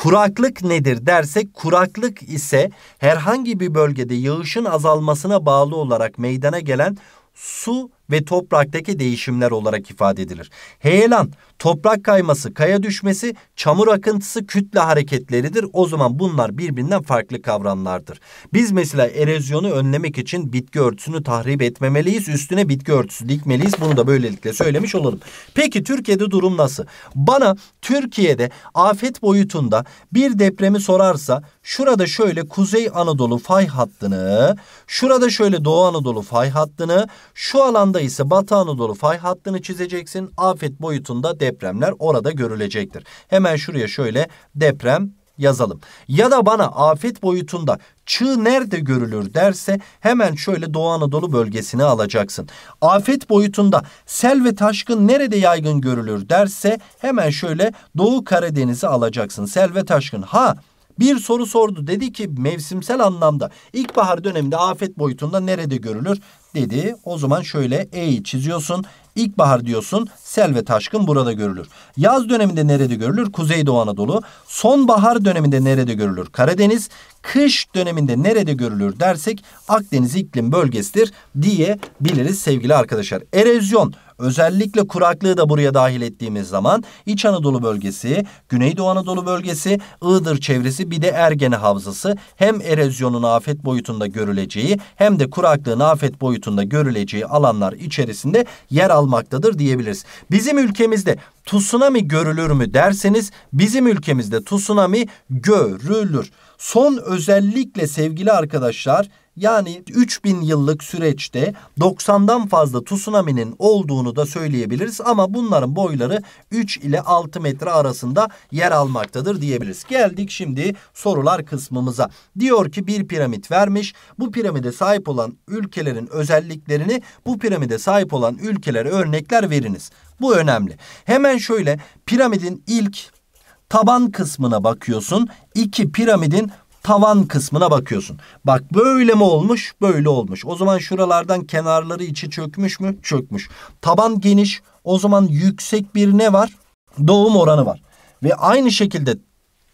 Kuraklık nedir dersek kuraklık ise herhangi bir bölgede yağışın azalmasına bağlı olarak meydana gelen su ve topraktaki değişimler olarak ifade edilir. Heyelan, toprak kayması, kaya düşmesi, çamur akıntısı, kütle hareketleridir. O zaman bunlar birbirinden farklı kavramlardır. Biz mesela erozyonu önlemek için bitki örtüsünü tahrip etmemeliyiz. Üstüne bitki örtüsü dikmeliyiz. Bunu da böylelikle söylemiş olalım. Peki Türkiye'de durum nasıl? Bana Türkiye'de afet boyutunda bir depremi sorarsa şurada şöyle Kuzey Anadolu fay hattını, şurada şöyle Doğu Anadolu fay hattını, şu alanda Anadolu'da ise Batı Anadolu fay hattını çizeceksin. Afet boyutunda depremler orada görülecektir. Hemen şuraya şöyle deprem yazalım. Ya da bana afet boyutunda çığ nerede görülür derse hemen şöyle Doğu Anadolu bölgesini alacaksın. Afet boyutunda sel ve taşkın nerede yaygın görülür derse hemen şöyle Doğu Karadeniz'i alacaksın. Sel ve taşkın ha bir soru sordu. Dedi ki mevsimsel anlamda ilkbahar döneminde afet boyutunda nerede görülür? dedi. O zaman şöyle E'yi çiziyorsun. İlkbahar diyorsun. Sel ve taşkın burada görülür. Yaz döneminde nerede görülür? Kuzeydoğu Anadolu. Sonbahar döneminde nerede görülür? Karadeniz. Kış döneminde nerede görülür dersek Akdeniz iklim bölgesidir diyebiliriz sevgili arkadaşlar. Erozyon Özellikle kuraklığı da buraya dahil ettiğimiz zaman İç Anadolu bölgesi, Güneydoğu Anadolu bölgesi, Iğdır çevresi bir de Ergene Havzası hem erozyonun afet boyutunda görüleceği hem de kuraklığın afet boyutunda görüleceği alanlar içerisinde yer almaktadır diyebiliriz. Bizim ülkemizde tsunami görülür mü derseniz bizim ülkemizde tsunami görülür. Son özellikle sevgili arkadaşlar yani 3000 yıllık süreçte 90'dan fazla tsunami'nin olduğunu da söyleyebiliriz ama bunların boyları 3 ile 6 metre arasında yer almaktadır diyebiliriz. Geldik şimdi sorular kısmımıza. Diyor ki bir piramit vermiş. Bu piramide sahip olan ülkelerin özelliklerini bu piramide sahip olan ülkelere örnekler veriniz. Bu önemli. Hemen şöyle piramidin ilk taban kısmına bakıyorsun. İki piramidin tavan kısmına bakıyorsun. Bak böyle mi olmuş? Böyle olmuş. O zaman şuralardan kenarları içi çökmüş mü? Çökmüş. Taban geniş. O zaman yüksek bir ne var? Doğum oranı var. Ve aynı şekilde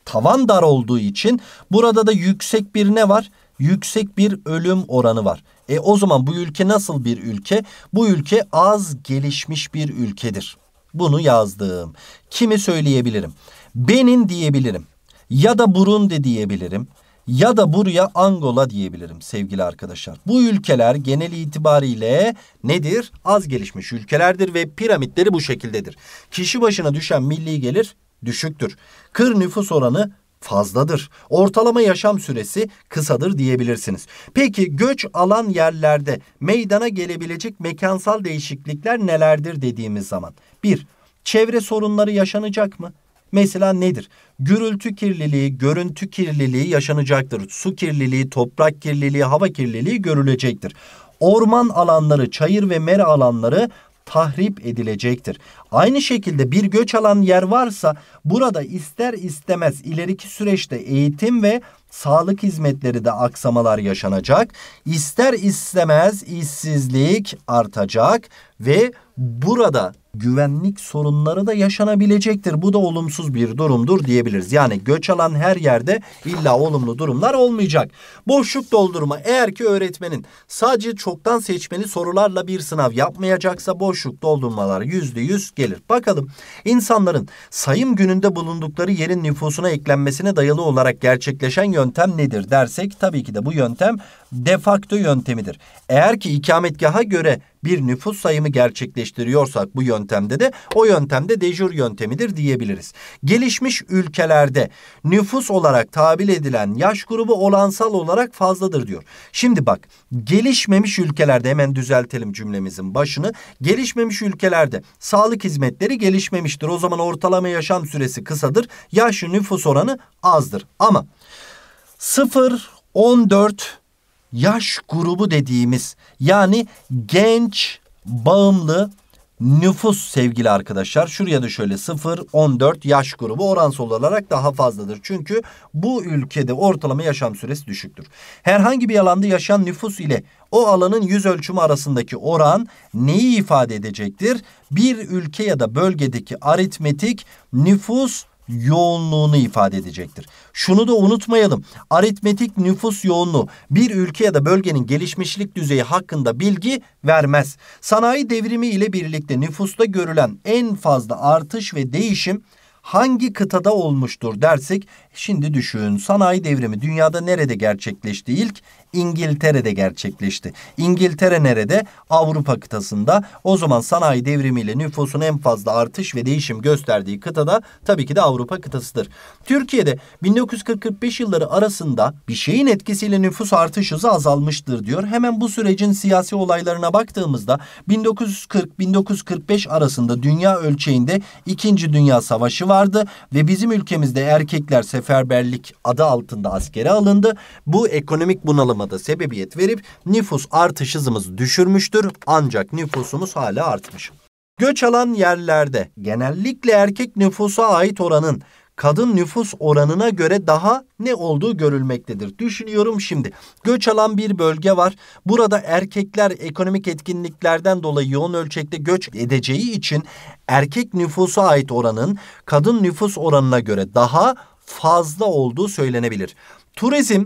tavan dar olduğu için burada da yüksek bir ne var? Yüksek bir ölüm oranı var. E o zaman bu ülke nasıl bir ülke? Bu ülke az gelişmiş bir ülkedir. Bunu yazdım. Kimi söyleyebilirim? Benin diyebilirim ya da Burundi diyebilirim ya da buraya Angola diyebilirim sevgili arkadaşlar. Bu ülkeler genel itibariyle nedir? Az gelişmiş ülkelerdir ve piramitleri bu şekildedir. Kişi başına düşen milli gelir düşüktür. Kır nüfus oranı fazladır. Ortalama yaşam süresi kısadır diyebilirsiniz. Peki göç alan yerlerde meydana gelebilecek mekansal değişiklikler nelerdir dediğimiz zaman? 1. Çevre sorunları yaşanacak mı? Mesela nedir? Gürültü kirliliği, görüntü kirliliği yaşanacaktır. Su kirliliği, toprak kirliliği, hava kirliliği görülecektir. Orman alanları, çayır ve mera alanları tahrip edilecektir. Aynı şekilde bir göç alan yer varsa burada ister istemez ileriki süreçte eğitim ve sağlık hizmetleri de aksamalar yaşanacak. İster istemez işsizlik artacak ve burada güvenlik sorunları da yaşanabilecektir. Bu da olumsuz bir durumdur diyebiliriz. Yani göç alan her yerde illa olumlu durumlar olmayacak. Boşluk doldurma eğer ki öğretmenin sadece çoktan seçmeli sorularla bir sınav yapmayacaksa boşluk doldurmalar yüzde yüz gelir. Bakalım insanların sayım gününde bulundukları yerin nüfusuna eklenmesine dayalı olarak gerçekleşen yöntem nedir dersek tabii ki de bu yöntem defakto yöntemidir. Eğer ki ikametgaha göre bir nüfus sayımı gerçekleştiriyorsak bu yöntemde de o yöntemde dejur yöntemidir diyebiliriz. Gelişmiş ülkelerde nüfus olarak tabir edilen yaş grubu olansal olarak fazladır diyor. Şimdi bak gelişmemiş ülkelerde hemen düzeltelim cümlemizin başını. Gelişmemiş ülkelerde sağlık hizmetleri gelişmemiştir. O zaman ortalama yaşam süresi kısadır. Yaş nüfus oranı azdır. Ama 0 14 yaş grubu dediğimiz yani genç bağımlı nüfus sevgili arkadaşlar. Şuraya da şöyle 0-14 yaş grubu oransal olarak daha fazladır. Çünkü bu ülkede ortalama yaşam süresi düşüktür. Herhangi bir alanda yaşayan nüfus ile o alanın yüz ölçümü arasındaki oran neyi ifade edecektir? Bir ülke ya da bölgedeki aritmetik nüfus yoğunluğunu ifade edecektir. Şunu da unutmayalım. Aritmetik nüfus yoğunluğu bir ülke ya da bölgenin gelişmişlik düzeyi hakkında bilgi vermez. Sanayi devrimi ile birlikte nüfusta görülen en fazla artış ve değişim hangi kıtada olmuştur dersek şimdi düşün sanayi devrimi dünyada nerede gerçekleşti ilk İngiltere'de gerçekleşti. İngiltere nerede? Avrupa kıtasında. O zaman sanayi devrimiyle nüfusun en fazla artış ve değişim gösterdiği kıtada tabii ki de Avrupa kıtasıdır. Türkiye'de 1945 yılları arasında bir şeyin etkisiyle nüfus artış hızı azalmıştır diyor. Hemen bu sürecin siyasi olaylarına baktığımızda 1940-1945 arasında dünya ölçeğinde 2. Dünya Savaşı vardı ve bizim ülkemizde erkekler seferberlik adı altında askere alındı. Bu ekonomik bunalım azalmada sebebiyet verip nüfus artış hızımızı düşürmüştür ancak nüfusumuz hala artmış. Göç alan yerlerde genellikle erkek nüfusa ait oranın kadın nüfus oranına göre daha ne olduğu görülmektedir. Düşünüyorum şimdi. Göç alan bir bölge var. Burada erkekler ekonomik etkinliklerden dolayı yoğun ölçekte göç edeceği için erkek nüfusa ait oranın kadın nüfus oranına göre daha fazla olduğu söylenebilir. Turizm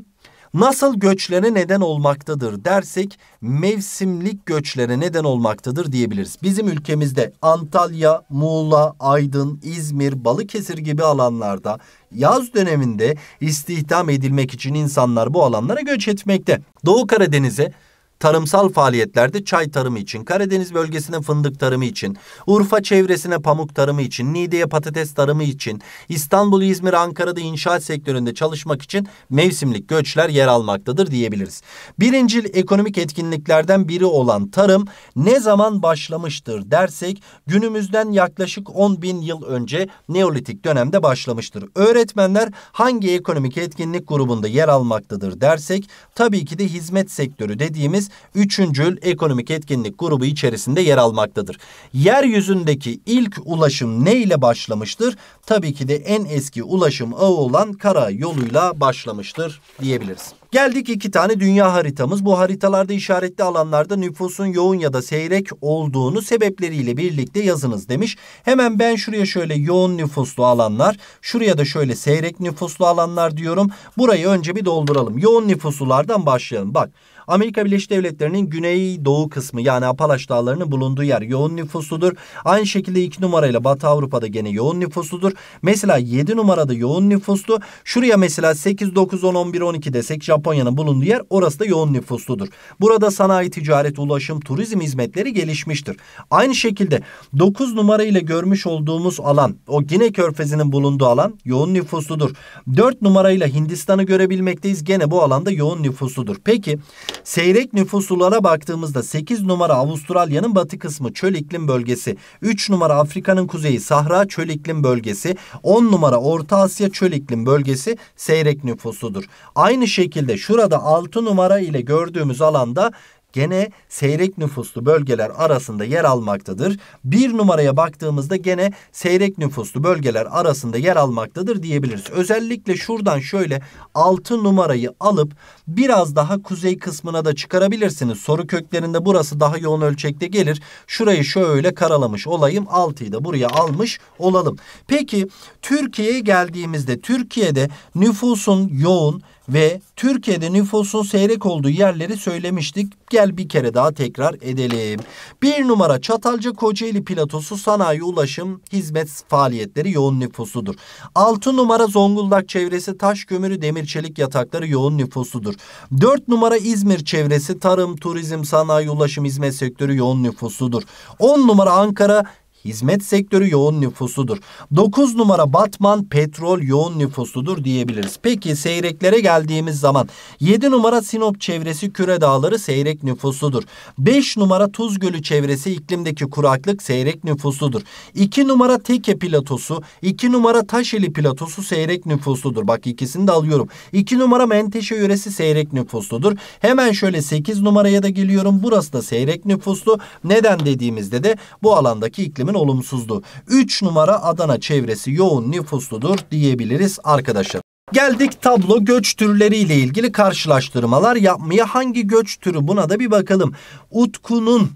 nasıl göçlere neden olmaktadır dersek mevsimlik göçlere neden olmaktadır diyebiliriz. Bizim ülkemizde Antalya, Muğla, Aydın, İzmir, Balıkesir gibi alanlarda yaz döneminde istihdam edilmek için insanlar bu alanlara göç etmekte. Doğu Karadeniz'e tarımsal faaliyetlerde çay tarımı için, Karadeniz bölgesine fındık tarımı için, Urfa çevresine pamuk tarımı için, Niğde'ye patates tarımı için, İstanbul, İzmir, Ankara'da inşaat sektöründe çalışmak için mevsimlik göçler yer almaktadır diyebiliriz. Birincil ekonomik etkinliklerden biri olan tarım ne zaman başlamıştır dersek günümüzden yaklaşık 10 bin yıl önce Neolitik dönemde başlamıştır. Öğretmenler hangi ekonomik etkinlik grubunda yer almaktadır dersek tabii ki de hizmet sektörü dediğimiz üçüncül ekonomik etkinlik grubu içerisinde yer almaktadır. Yeryüzündeki ilk ulaşım ne ile başlamıştır? Tabii ki de en eski ulaşım ağı olan kara yoluyla başlamıştır diyebiliriz. Geldik iki tane dünya haritamız. Bu haritalarda işaretli alanlarda nüfusun yoğun ya da seyrek olduğunu sebepleriyle birlikte yazınız demiş. Hemen ben şuraya şöyle yoğun nüfuslu alanlar, şuraya da şöyle seyrek nüfuslu alanlar diyorum. Burayı önce bir dolduralım. Yoğun nüfuslulardan başlayalım. Bak Amerika Birleşik Devletleri'nin güney-doğu kısmı yani Apalaş Dağları'nın bulunduğu yer yoğun nüfusludur. Aynı şekilde 2 numarayla Batı Avrupa'da gene yoğun nüfusludur. Mesela 7 numarada yoğun nüfuslu. Şuraya mesela 8, 9, 10, 11, 12 desek Japonya'nın bulunduğu yer orası da yoğun nüfusludur. Burada sanayi, ticaret, ulaşım, turizm hizmetleri gelişmiştir. Aynı şekilde 9 numarayla görmüş olduğumuz alan o Gine Körfezi'nin bulunduğu alan yoğun nüfusludur. 4 numarayla Hindistan'ı görebilmekteyiz. Gene bu alanda yoğun nüfusludur. Peki Seyrek nüfuslulara baktığımızda 8 numara Avustralya'nın batı kısmı çöl iklim bölgesi, 3 numara Afrika'nın kuzeyi Sahra çöl iklim bölgesi, 10 numara Orta Asya çöl iklim bölgesi seyrek nüfusludur. Aynı şekilde şurada 6 numara ile gördüğümüz alanda gene seyrek nüfuslu bölgeler arasında yer almaktadır. Bir numaraya baktığımızda gene seyrek nüfuslu bölgeler arasında yer almaktadır diyebiliriz. Özellikle şuradan şöyle 6 numarayı alıp biraz daha kuzey kısmına da çıkarabilirsiniz. Soru köklerinde burası daha yoğun ölçekte gelir. Şurayı şöyle karalamış olayım 6'yı da buraya almış olalım. Peki Türkiye'ye geldiğimizde Türkiye'de nüfusun yoğun ve Türkiye'de nüfusun seyrek olduğu yerleri söylemiştik. Gel bir kere daha tekrar edelim. Bir numara Çatalca Kocaeli Platosu sanayi ulaşım hizmet faaliyetleri yoğun nüfusudur. Altı numara Zonguldak çevresi taş kömürü demir çelik yatakları yoğun nüfusudur. Dört numara İzmir çevresi tarım, turizm, sanayi, ulaşım, hizmet sektörü yoğun nüfusudur. On numara Ankara hizmet sektörü yoğun nüfusudur. 9 numara Batman petrol yoğun nüfusudur diyebiliriz. Peki seyreklere geldiğimiz zaman 7 numara Sinop çevresi küre dağları seyrek nüfusudur. 5 numara Tuz Gölü çevresi iklimdeki kuraklık seyrek nüfusudur. 2 numara Teke platosu, 2 numara Taşeli platosu seyrek nüfusudur. Bak ikisini de alıyorum. 2 numara Menteşe yöresi seyrek nüfusludur. Hemen şöyle 8 numaraya da geliyorum. Burası da seyrek nüfuslu. Neden dediğimizde de bu alandaki iklimi depremin olumsuzdu. 3 numara Adana çevresi yoğun nüfusludur diyebiliriz arkadaşlar. Geldik tablo göç türleriyle ilgili karşılaştırmalar yapmaya. Hangi göç türü buna da bir bakalım. Utku'nun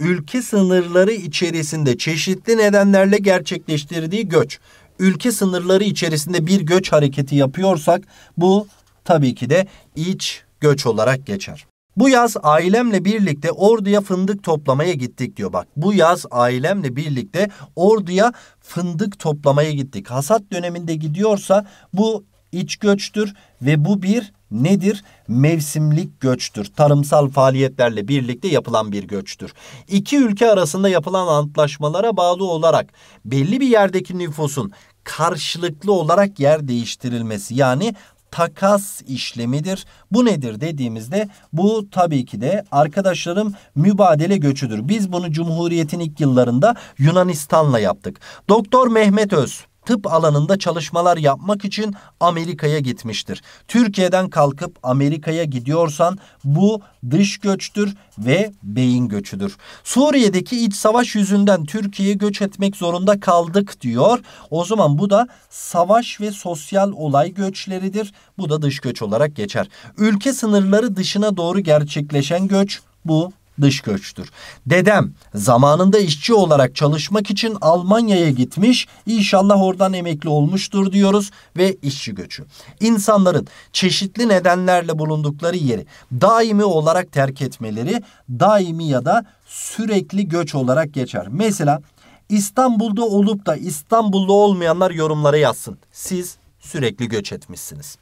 ülke sınırları içerisinde çeşitli nedenlerle gerçekleştirdiği göç. Ülke sınırları içerisinde bir göç hareketi yapıyorsak bu tabii ki de iç göç olarak geçer. Bu yaz ailemle birlikte Ordu'ya fındık toplamaya gittik diyor. Bak bu yaz ailemle birlikte Ordu'ya fındık toplamaya gittik. Hasat döneminde gidiyorsa bu iç göçtür ve bu bir nedir? Mevsimlik göçtür. Tarımsal faaliyetlerle birlikte yapılan bir göçtür. İki ülke arasında yapılan antlaşmalara bağlı olarak belli bir yerdeki nüfusun karşılıklı olarak yer değiştirilmesi yani takas işlemidir. Bu nedir dediğimizde bu tabii ki de arkadaşlarım mübadele göçüdür. Biz bunu Cumhuriyet'in ilk yıllarında Yunanistan'la yaptık. Doktor Mehmet Öz tıp alanında çalışmalar yapmak için Amerika'ya gitmiştir. Türkiye'den kalkıp Amerika'ya gidiyorsan bu dış göçtür ve beyin göçüdür. Suriye'deki iç savaş yüzünden Türkiye'ye göç etmek zorunda kaldık diyor. O zaman bu da savaş ve sosyal olay göçleridir. Bu da dış göç olarak geçer. Ülke sınırları dışına doğru gerçekleşen göç bu dış göçtür. Dedem zamanında işçi olarak çalışmak için Almanya'ya gitmiş, inşallah oradan emekli olmuştur diyoruz ve işçi göçü. İnsanların çeşitli nedenlerle bulundukları yeri daimi olarak terk etmeleri daimi ya da sürekli göç olarak geçer. Mesela İstanbul'da olup da İstanbul'da olmayanlar yorumlara yazsın. Siz sürekli göç etmişsiniz.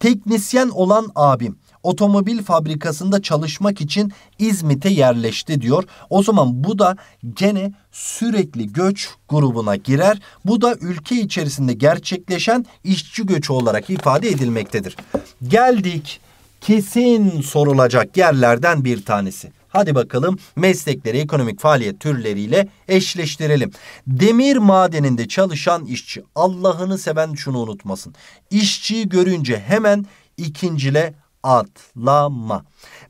Teknisyen olan abim otomobil fabrikasında çalışmak için İzmit'e yerleşti diyor. O zaman bu da gene sürekli göç grubuna girer. Bu da ülke içerisinde gerçekleşen işçi göçü olarak ifade edilmektedir. Geldik kesin sorulacak yerlerden bir tanesi. Hadi bakalım meslekleri ekonomik faaliyet türleriyle eşleştirelim. Demir madeninde çalışan işçi Allah'ını seven şunu unutmasın. İşçiyi görünce hemen ikincile atlama.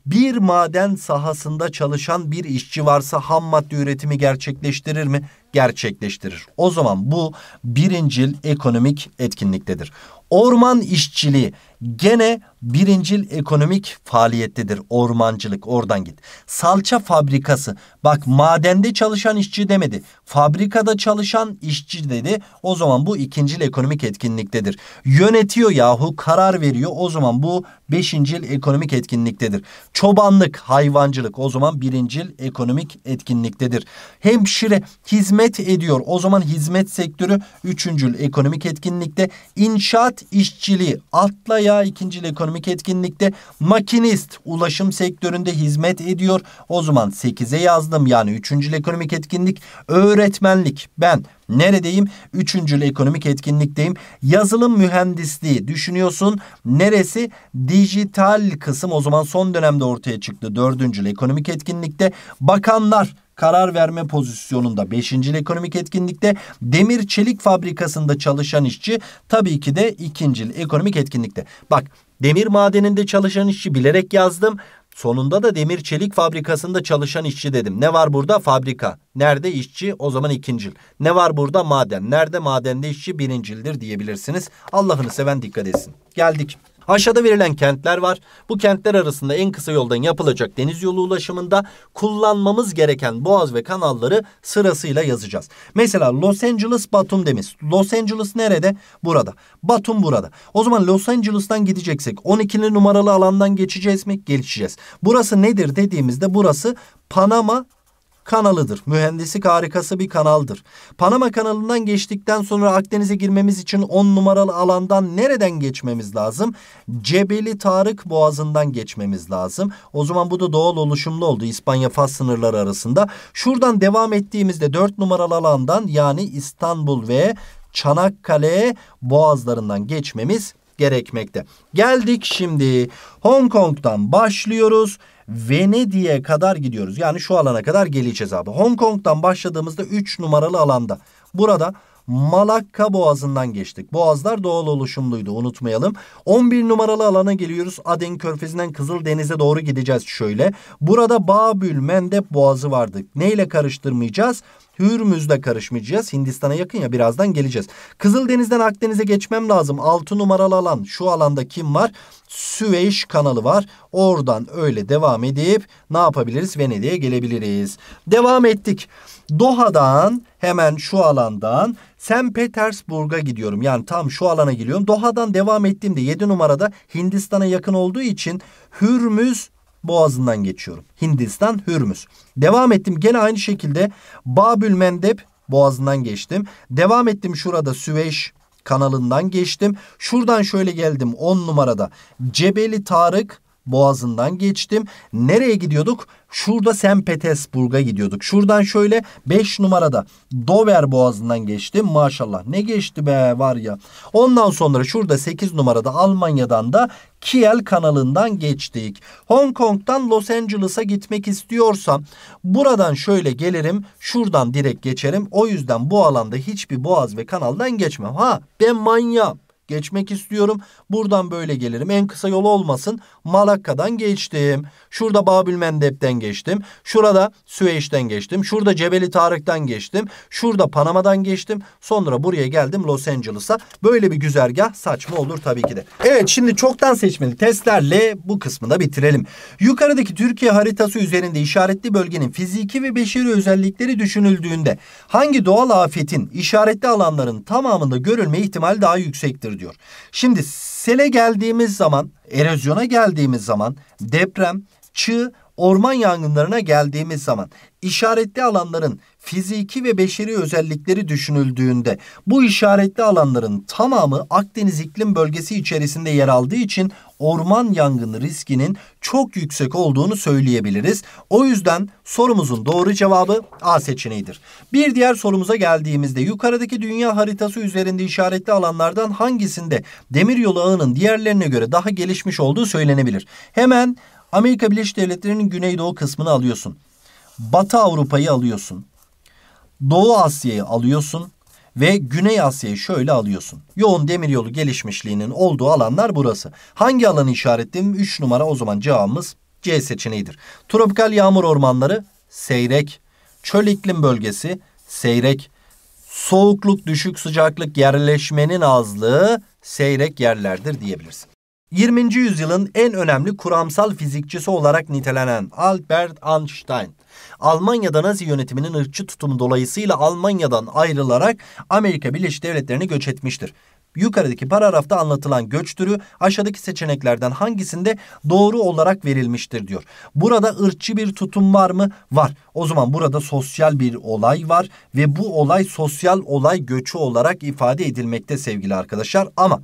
Bir maden sahasında çalışan bir işçi varsa ham madde üretimi gerçekleştirir mi? Gerçekleştirir. O zaman bu birincil ekonomik etkinliktedir. Orman işçiliği gene birincil ekonomik faaliyettedir. Ormancılık oradan git. Salça fabrikası. Bak madende çalışan işçi demedi. Fabrikada çalışan işçi dedi. O zaman bu ikincil ekonomik etkinliktedir. Yönetiyor yahu karar veriyor. O zaman bu beşincil ekonomik etkinliktedir. Çobanlık, hayvancılık o zaman birincil ekonomik etkinliktedir. Hemşire hizmet ediyor. O zaman hizmet sektörü üçüncül ekonomik etkinlikte. İnşaat ziraat işçiliği atla ya ikincili ekonomik etkinlikte makinist ulaşım sektöründe hizmet ediyor. O zaman 8'e yazdım yani üçüncül ekonomik etkinlik öğretmenlik ben Neredeyim? Üçüncül ekonomik etkinlikteyim. Yazılım mühendisliği düşünüyorsun. Neresi? Dijital kısım o zaman son dönemde ortaya çıktı. Dördüncül ekonomik etkinlikte bakanlar karar verme pozisyonunda 5. ekonomik etkinlikte, demir çelik fabrikasında çalışan işçi tabii ki de 2. ekonomik etkinlikte. Bak demir madeninde çalışan işçi bilerek yazdım. Sonunda da demir çelik fabrikasında çalışan işçi dedim. Ne var burada? Fabrika. Nerede işçi? O zaman ikincil. Ne var burada? Maden. Nerede madende işçi? Birincildir diyebilirsiniz. Allah'ını seven dikkat etsin. Geldik. Aşağıda verilen kentler var. Bu kentler arasında en kısa yoldan yapılacak deniz yolu ulaşımında kullanmamız gereken boğaz ve kanalları sırasıyla yazacağız. Mesela Los Angeles Batum demiş. Los Angeles nerede? Burada. Batum burada. O zaman Los Angeles'tan gideceksek 12'li numaralı alandan geçeceğiz mi? Geçeceğiz. Burası nedir dediğimizde burası Panama kanalıdır. Mühendislik harikası bir kanaldır. Panama kanalından geçtikten sonra Akdeniz'e girmemiz için 10 numaralı alandan nereden geçmemiz lazım? Cebeli Tarık Boğazı'ndan geçmemiz lazım. O zaman bu da doğal oluşumlu oldu İspanya-Fas sınırları arasında. Şuradan devam ettiğimizde 4 numaralı alandan yani İstanbul ve Çanakkale boğazlarından geçmemiz gerekmekte. Geldik şimdi Hong Kong'dan başlıyoruz. Venedik'e kadar gidiyoruz. Yani şu alana kadar geleceğiz abi. Hong Kong'dan başladığımızda 3 numaralı alanda. Burada Malakka Boğazı'ndan geçtik. Boğazlar doğal oluşumluydu unutmayalım. 11 numaralı alana geliyoruz. Aden Körfezi'nden Kızıldeniz'e doğru gideceğiz şöyle. Burada Babül Mendep Boğazı vardı. Neyle karıştırmayacağız? Hürmüz'de karışmayacağız. Hindistan'a yakın ya birazdan geleceğiz. Kızıldeniz'den Akdeniz'e geçmem lazım. 6 numaralı alan şu alanda kim var? Süveyş kanalı var. Oradan öyle devam edip ne yapabiliriz? Venedik'e gelebiliriz. Devam ettik. Doha'dan hemen şu alandan St. Petersburg'a gidiyorum. Yani tam şu alana giriyorum. Doha'dan devam ettiğimde 7 numarada Hindistan'a yakın olduğu için Hürmüz Boğazı'ndan geçiyorum. Hindistan Hürmüz. Devam ettim gene aynı şekilde Babül Mendeb Boğazı'ndan geçtim. Devam ettim şurada Süveyş kanalından geçtim. Şuradan şöyle geldim 10 numarada Cebeli Tarık Boğazı'ndan geçtim. Nereye gidiyorduk? Şurada St. Petersburg'a gidiyorduk. Şuradan şöyle 5 numarada Dover Boğazı'ndan geçti. Maşallah ne geçti be var ya. Ondan sonra şurada 8 numarada Almanya'dan da Kiel kanalından geçtik. Hong Kong'dan Los Angeles'a gitmek istiyorsam buradan şöyle gelirim. Şuradan direkt geçerim. O yüzden bu alanda hiçbir boğaz ve kanaldan geçmem. Ha ben manyağım geçmek istiyorum. Buradan böyle gelirim. En kısa yol olmasın. Malakka'dan geçtim. Şurada Babül Mendeb'den geçtim. Şurada Süveyş'ten geçtim. Şurada Cebeli Tarık'tan geçtim. Şurada Panama'dan geçtim. Sonra buraya geldim Los Angeles'a. Böyle bir güzergah saçma olur tabii ki de. Evet şimdi çoktan seçmeli testlerle bu kısmı da bitirelim. Yukarıdaki Türkiye haritası üzerinde işaretli bölgenin fiziki ve beşeri özellikleri düşünüldüğünde hangi doğal afetin işaretli alanların tamamında görülme ihtimali daha yüksektir ediyor. Şimdi sele geldiğimiz zaman, erozyona geldiğimiz zaman, deprem, çığ, orman yangınlarına geldiğimiz zaman işaretli alanların fiziki ve beşeri özellikleri düşünüldüğünde bu işaretli alanların tamamı Akdeniz iklim bölgesi içerisinde yer aldığı için orman yangını riskinin çok yüksek olduğunu söyleyebiliriz. O yüzden sorumuzun doğru cevabı A seçeneğidir. Bir diğer sorumuza geldiğimizde yukarıdaki dünya haritası üzerinde işaretli alanlardan hangisinde demiryolu ağının diğerlerine göre daha gelişmiş olduğu söylenebilir? Hemen Amerika Birleşik Devletleri'nin güneydoğu kısmını alıyorsun. Batı Avrupa'yı alıyorsun. Doğu Asya'yı alıyorsun ve Güney Asya'yı şöyle alıyorsun. Yoğun demiryolu gelişmişliğinin olduğu alanlar burası. Hangi alanı işaretledim? 3 numara o zaman cevabımız C seçeneğidir. Tropikal yağmur ormanları seyrek. Çöl iklim bölgesi seyrek. Soğukluk, düşük sıcaklık, yerleşmenin azlığı seyrek yerlerdir diyebilirsin. 20. yüzyılın en önemli kuramsal fizikçisi olarak nitelenen Albert Einstein Almanya'da Nazi yönetiminin ırkçı tutumu dolayısıyla Almanya'dan ayrılarak Amerika Birleşik Devletleri'ne göç etmiştir. Yukarıdaki paragrafta anlatılan göç türü aşağıdaki seçeneklerden hangisinde doğru olarak verilmiştir diyor. Burada ırkçı bir tutum var mı? Var. O zaman burada sosyal bir olay var ve bu olay sosyal olay göçü olarak ifade edilmekte sevgili arkadaşlar. Ama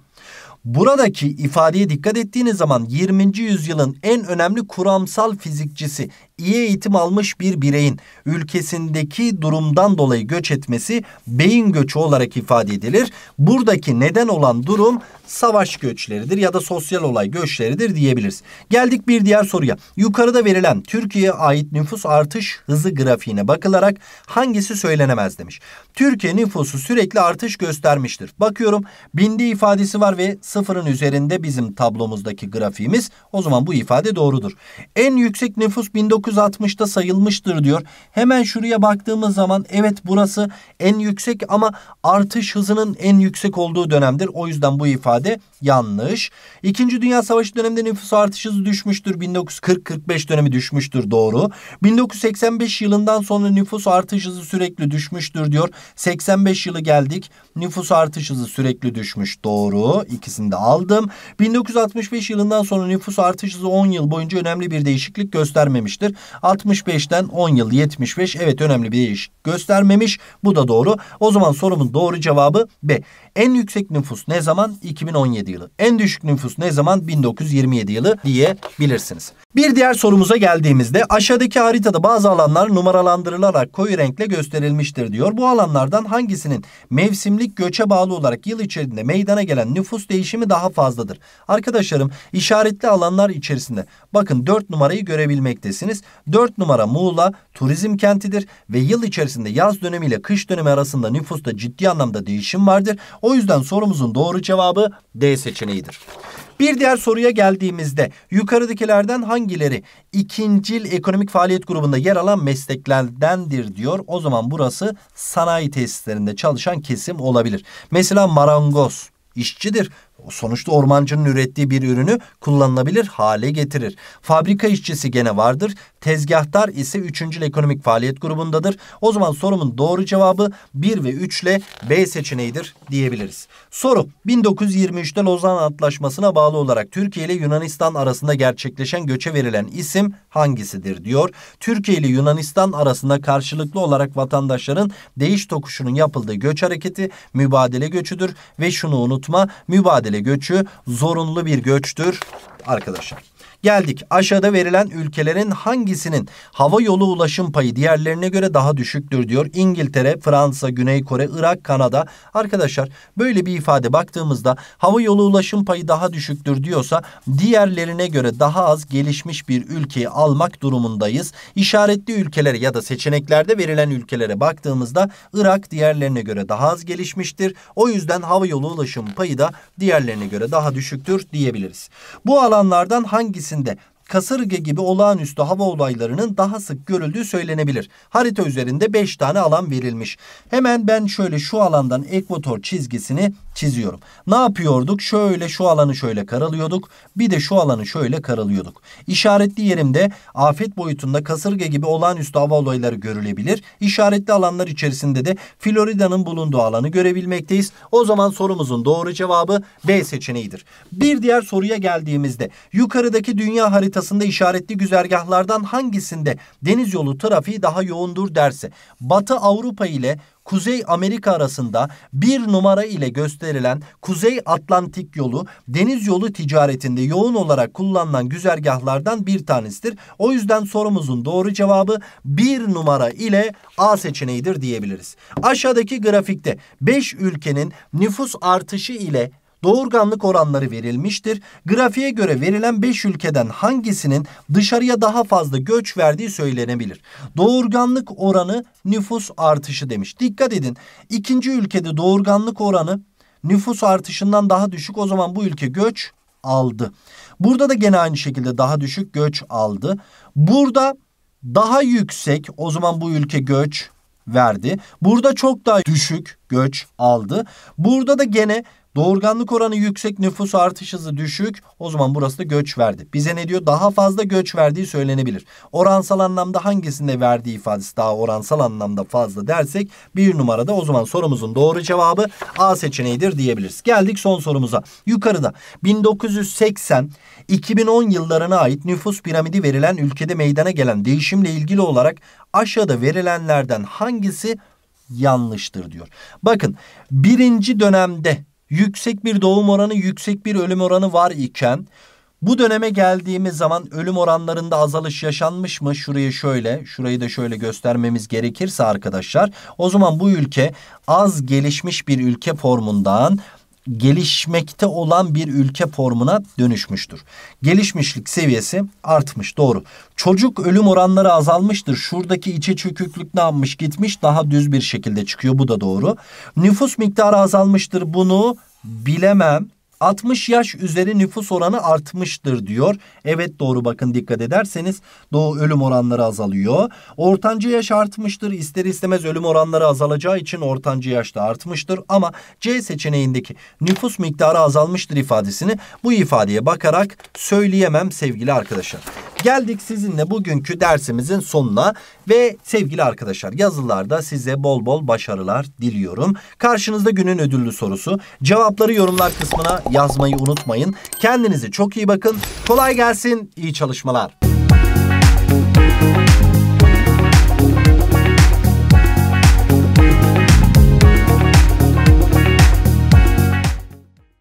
Buradaki ifadeye dikkat ettiğiniz zaman 20. yüzyılın en önemli kuramsal fizikçisi iyi eğitim almış bir bireyin ülkesindeki durumdan dolayı göç etmesi beyin göçü olarak ifade edilir. Buradaki neden olan durum savaş göçleridir ya da sosyal olay göçleridir diyebiliriz. Geldik bir diğer soruya. Yukarıda verilen Türkiye'ye ait nüfus artış hızı grafiğine bakılarak hangisi söylenemez demiş. Türkiye nüfusu sürekli artış göstermiştir. Bakıyorum bindi ifadesi var ve sıfırın üzerinde bizim tablomuzdaki grafiğimiz. O zaman bu ifade doğrudur. En yüksek nüfus 19 1960'ta sayılmıştır diyor. Hemen şuraya baktığımız zaman evet burası en yüksek ama artış hızının en yüksek olduğu dönemdir. O yüzden bu ifade Yanlış. İkinci Dünya Savaşı döneminde nüfus artış hızı düşmüştür. 1940-45 dönemi düşmüştür. Doğru. 1985 yılından sonra nüfus artış hızı sürekli düşmüştür diyor. 85 yılı geldik. Nüfus artış hızı sürekli düşmüş. Doğru. İkisini de aldım. 1965 yılından sonra nüfus artış hızı 10 yıl boyunca önemli bir değişiklik göstermemiştir. 65'ten 10 yıl 75 evet önemli bir değişiklik göstermemiş. Bu da doğru. O zaman sorumuz sorunun doğru cevabı B. En yüksek nüfus ne zaman? 2017 yılı. En düşük nüfus ne zaman? 1927 yılı diyebilirsiniz. Bir diğer sorumuza geldiğimizde aşağıdaki haritada bazı alanlar numaralandırılarak koyu renkle gösterilmiştir diyor. Bu alanlardan hangisinin mevsimlik göçe bağlı olarak yıl içerisinde meydana gelen nüfus değişimi daha fazladır? Arkadaşlarım işaretli alanlar içerisinde bakın 4 numarayı görebilmektesiniz. 4 numara Muğla turizm kentidir ve yıl içerisinde yaz dönemi ile kış dönemi arasında nüfusta ciddi anlamda değişim vardır. O yüzden sorumuzun doğru cevabı D seçeneğidir. Bir diğer soruya geldiğimizde yukarıdakilerden hangileri ikincil ekonomik faaliyet grubunda yer alan mesleklerdendir diyor. O zaman burası sanayi tesislerinde çalışan kesim olabilir. Mesela marangoz işçidir. Sonuçta ormancının ürettiği bir ürünü kullanılabilir hale getirir. Fabrika işçisi gene vardır. Tezgahtar ise 3. ekonomik faaliyet grubundadır. O zaman sorumun doğru cevabı 1 ve 3 ile B seçeneğidir diyebiliriz. Soru 1923'te Lozan Antlaşması'na bağlı olarak Türkiye ile Yunanistan arasında gerçekleşen göçe verilen isim hangisidir diyor. Türkiye ile Yunanistan arasında karşılıklı olarak vatandaşların değiş tokuşunun yapıldığı göç hareketi mübadele göçüdür ve şunu unutma mübadele göçü zorunlu bir göçtür arkadaşlar. Geldik aşağıda verilen ülkelerin hangisinin hava yolu ulaşım payı diğerlerine göre daha düşüktür diyor. İngiltere, Fransa, Güney Kore, Irak, Kanada. Arkadaşlar böyle bir ifade baktığımızda hava yolu ulaşım payı daha düşüktür diyorsa diğerlerine göre daha az gelişmiş bir ülkeyi almak durumundayız. İşaretli ülkeler ya da seçeneklerde verilen ülkelere baktığımızda Irak diğerlerine göre daha az gelişmiştir. O yüzden hava yolu ulaşım payı da diğerlerine göre daha düşüktür diyebiliriz. Bu alanlardan hangisi içerisinde kasırga gibi olağanüstü hava olaylarının daha sık görüldüğü söylenebilir. Harita üzerinde 5 tane alan verilmiş. Hemen ben şöyle şu alandan ekvator çizgisini çiziyorum. Ne yapıyorduk? Şöyle şu alanı şöyle karalıyorduk. Bir de şu alanı şöyle karalıyorduk. İşaretli yerimde afet boyutunda kasırga gibi olağanüstü hava olayları görülebilir. İşaretli alanlar içerisinde de Florida'nın bulunduğu alanı görebilmekteyiz. O zaman sorumuzun doğru cevabı B seçeneğidir. Bir diğer soruya geldiğimizde yukarıdaki dünya haritası haritasında işaretli güzergahlardan hangisinde deniz yolu trafiği daha yoğundur derse Batı Avrupa ile Kuzey Amerika arasında bir numara ile gösterilen Kuzey Atlantik yolu deniz yolu ticaretinde yoğun olarak kullanılan güzergahlardan bir tanesidir. O yüzden sorumuzun doğru cevabı bir numara ile A seçeneğidir diyebiliriz. Aşağıdaki grafikte 5 ülkenin nüfus artışı ile Doğurganlık oranları verilmiştir. Grafiğe göre verilen 5 ülkeden hangisinin dışarıya daha fazla göç verdiği söylenebilir. Doğurganlık oranı nüfus artışı demiş. Dikkat edin. İkinci ülkede doğurganlık oranı nüfus artışından daha düşük. O zaman bu ülke göç aldı. Burada da gene aynı şekilde daha düşük göç aldı. Burada daha yüksek o zaman bu ülke göç verdi. Burada çok daha düşük göç aldı. Burada da gene Doğurganlık oranı yüksek, nüfus artış hızı düşük. O zaman burası da göç verdi. Bize ne diyor? Daha fazla göç verdiği söylenebilir. Oransal anlamda hangisinde verdiği ifadesi daha oransal anlamda fazla dersek bir numarada o zaman sorumuzun doğru cevabı A seçeneğidir diyebiliriz. Geldik son sorumuza. Yukarıda 1980 2010 yıllarına ait nüfus piramidi verilen ülkede meydana gelen değişimle ilgili olarak aşağıda verilenlerden hangisi yanlıştır diyor. Bakın birinci dönemde yüksek bir doğum oranı, yüksek bir ölüm oranı var iken bu döneme geldiğimiz zaman ölüm oranlarında azalış yaşanmış mı? Şurayı şöyle, şurayı da şöyle göstermemiz gerekirse arkadaşlar o zaman bu ülke az gelişmiş bir ülke formundan gelişmekte olan bir ülke formuna dönüşmüştür. Gelişmişlik seviyesi artmış doğru. Çocuk ölüm oranları azalmıştır. Şuradaki içe çöküklük ne yapmış gitmiş daha düz bir şekilde çıkıyor bu da doğru. Nüfus miktarı azalmıştır bunu bilemem. 60 yaş üzeri nüfus oranı artmıştır diyor. Evet doğru bakın dikkat ederseniz doğu ölüm oranları azalıyor. Ortanca yaş artmıştır. İster istemez ölüm oranları azalacağı için ortanca yaş da artmıştır. Ama C seçeneğindeki nüfus miktarı azalmıştır ifadesini bu ifadeye bakarak söyleyemem sevgili arkadaşlar. Geldik sizinle bugünkü dersimizin sonuna. Ve sevgili arkadaşlar yazılarda size bol bol başarılar diliyorum. Karşınızda günün ödüllü sorusu. Cevapları yorumlar kısmına yazmayı unutmayın. Kendinize çok iyi bakın. Kolay gelsin. İyi çalışmalar.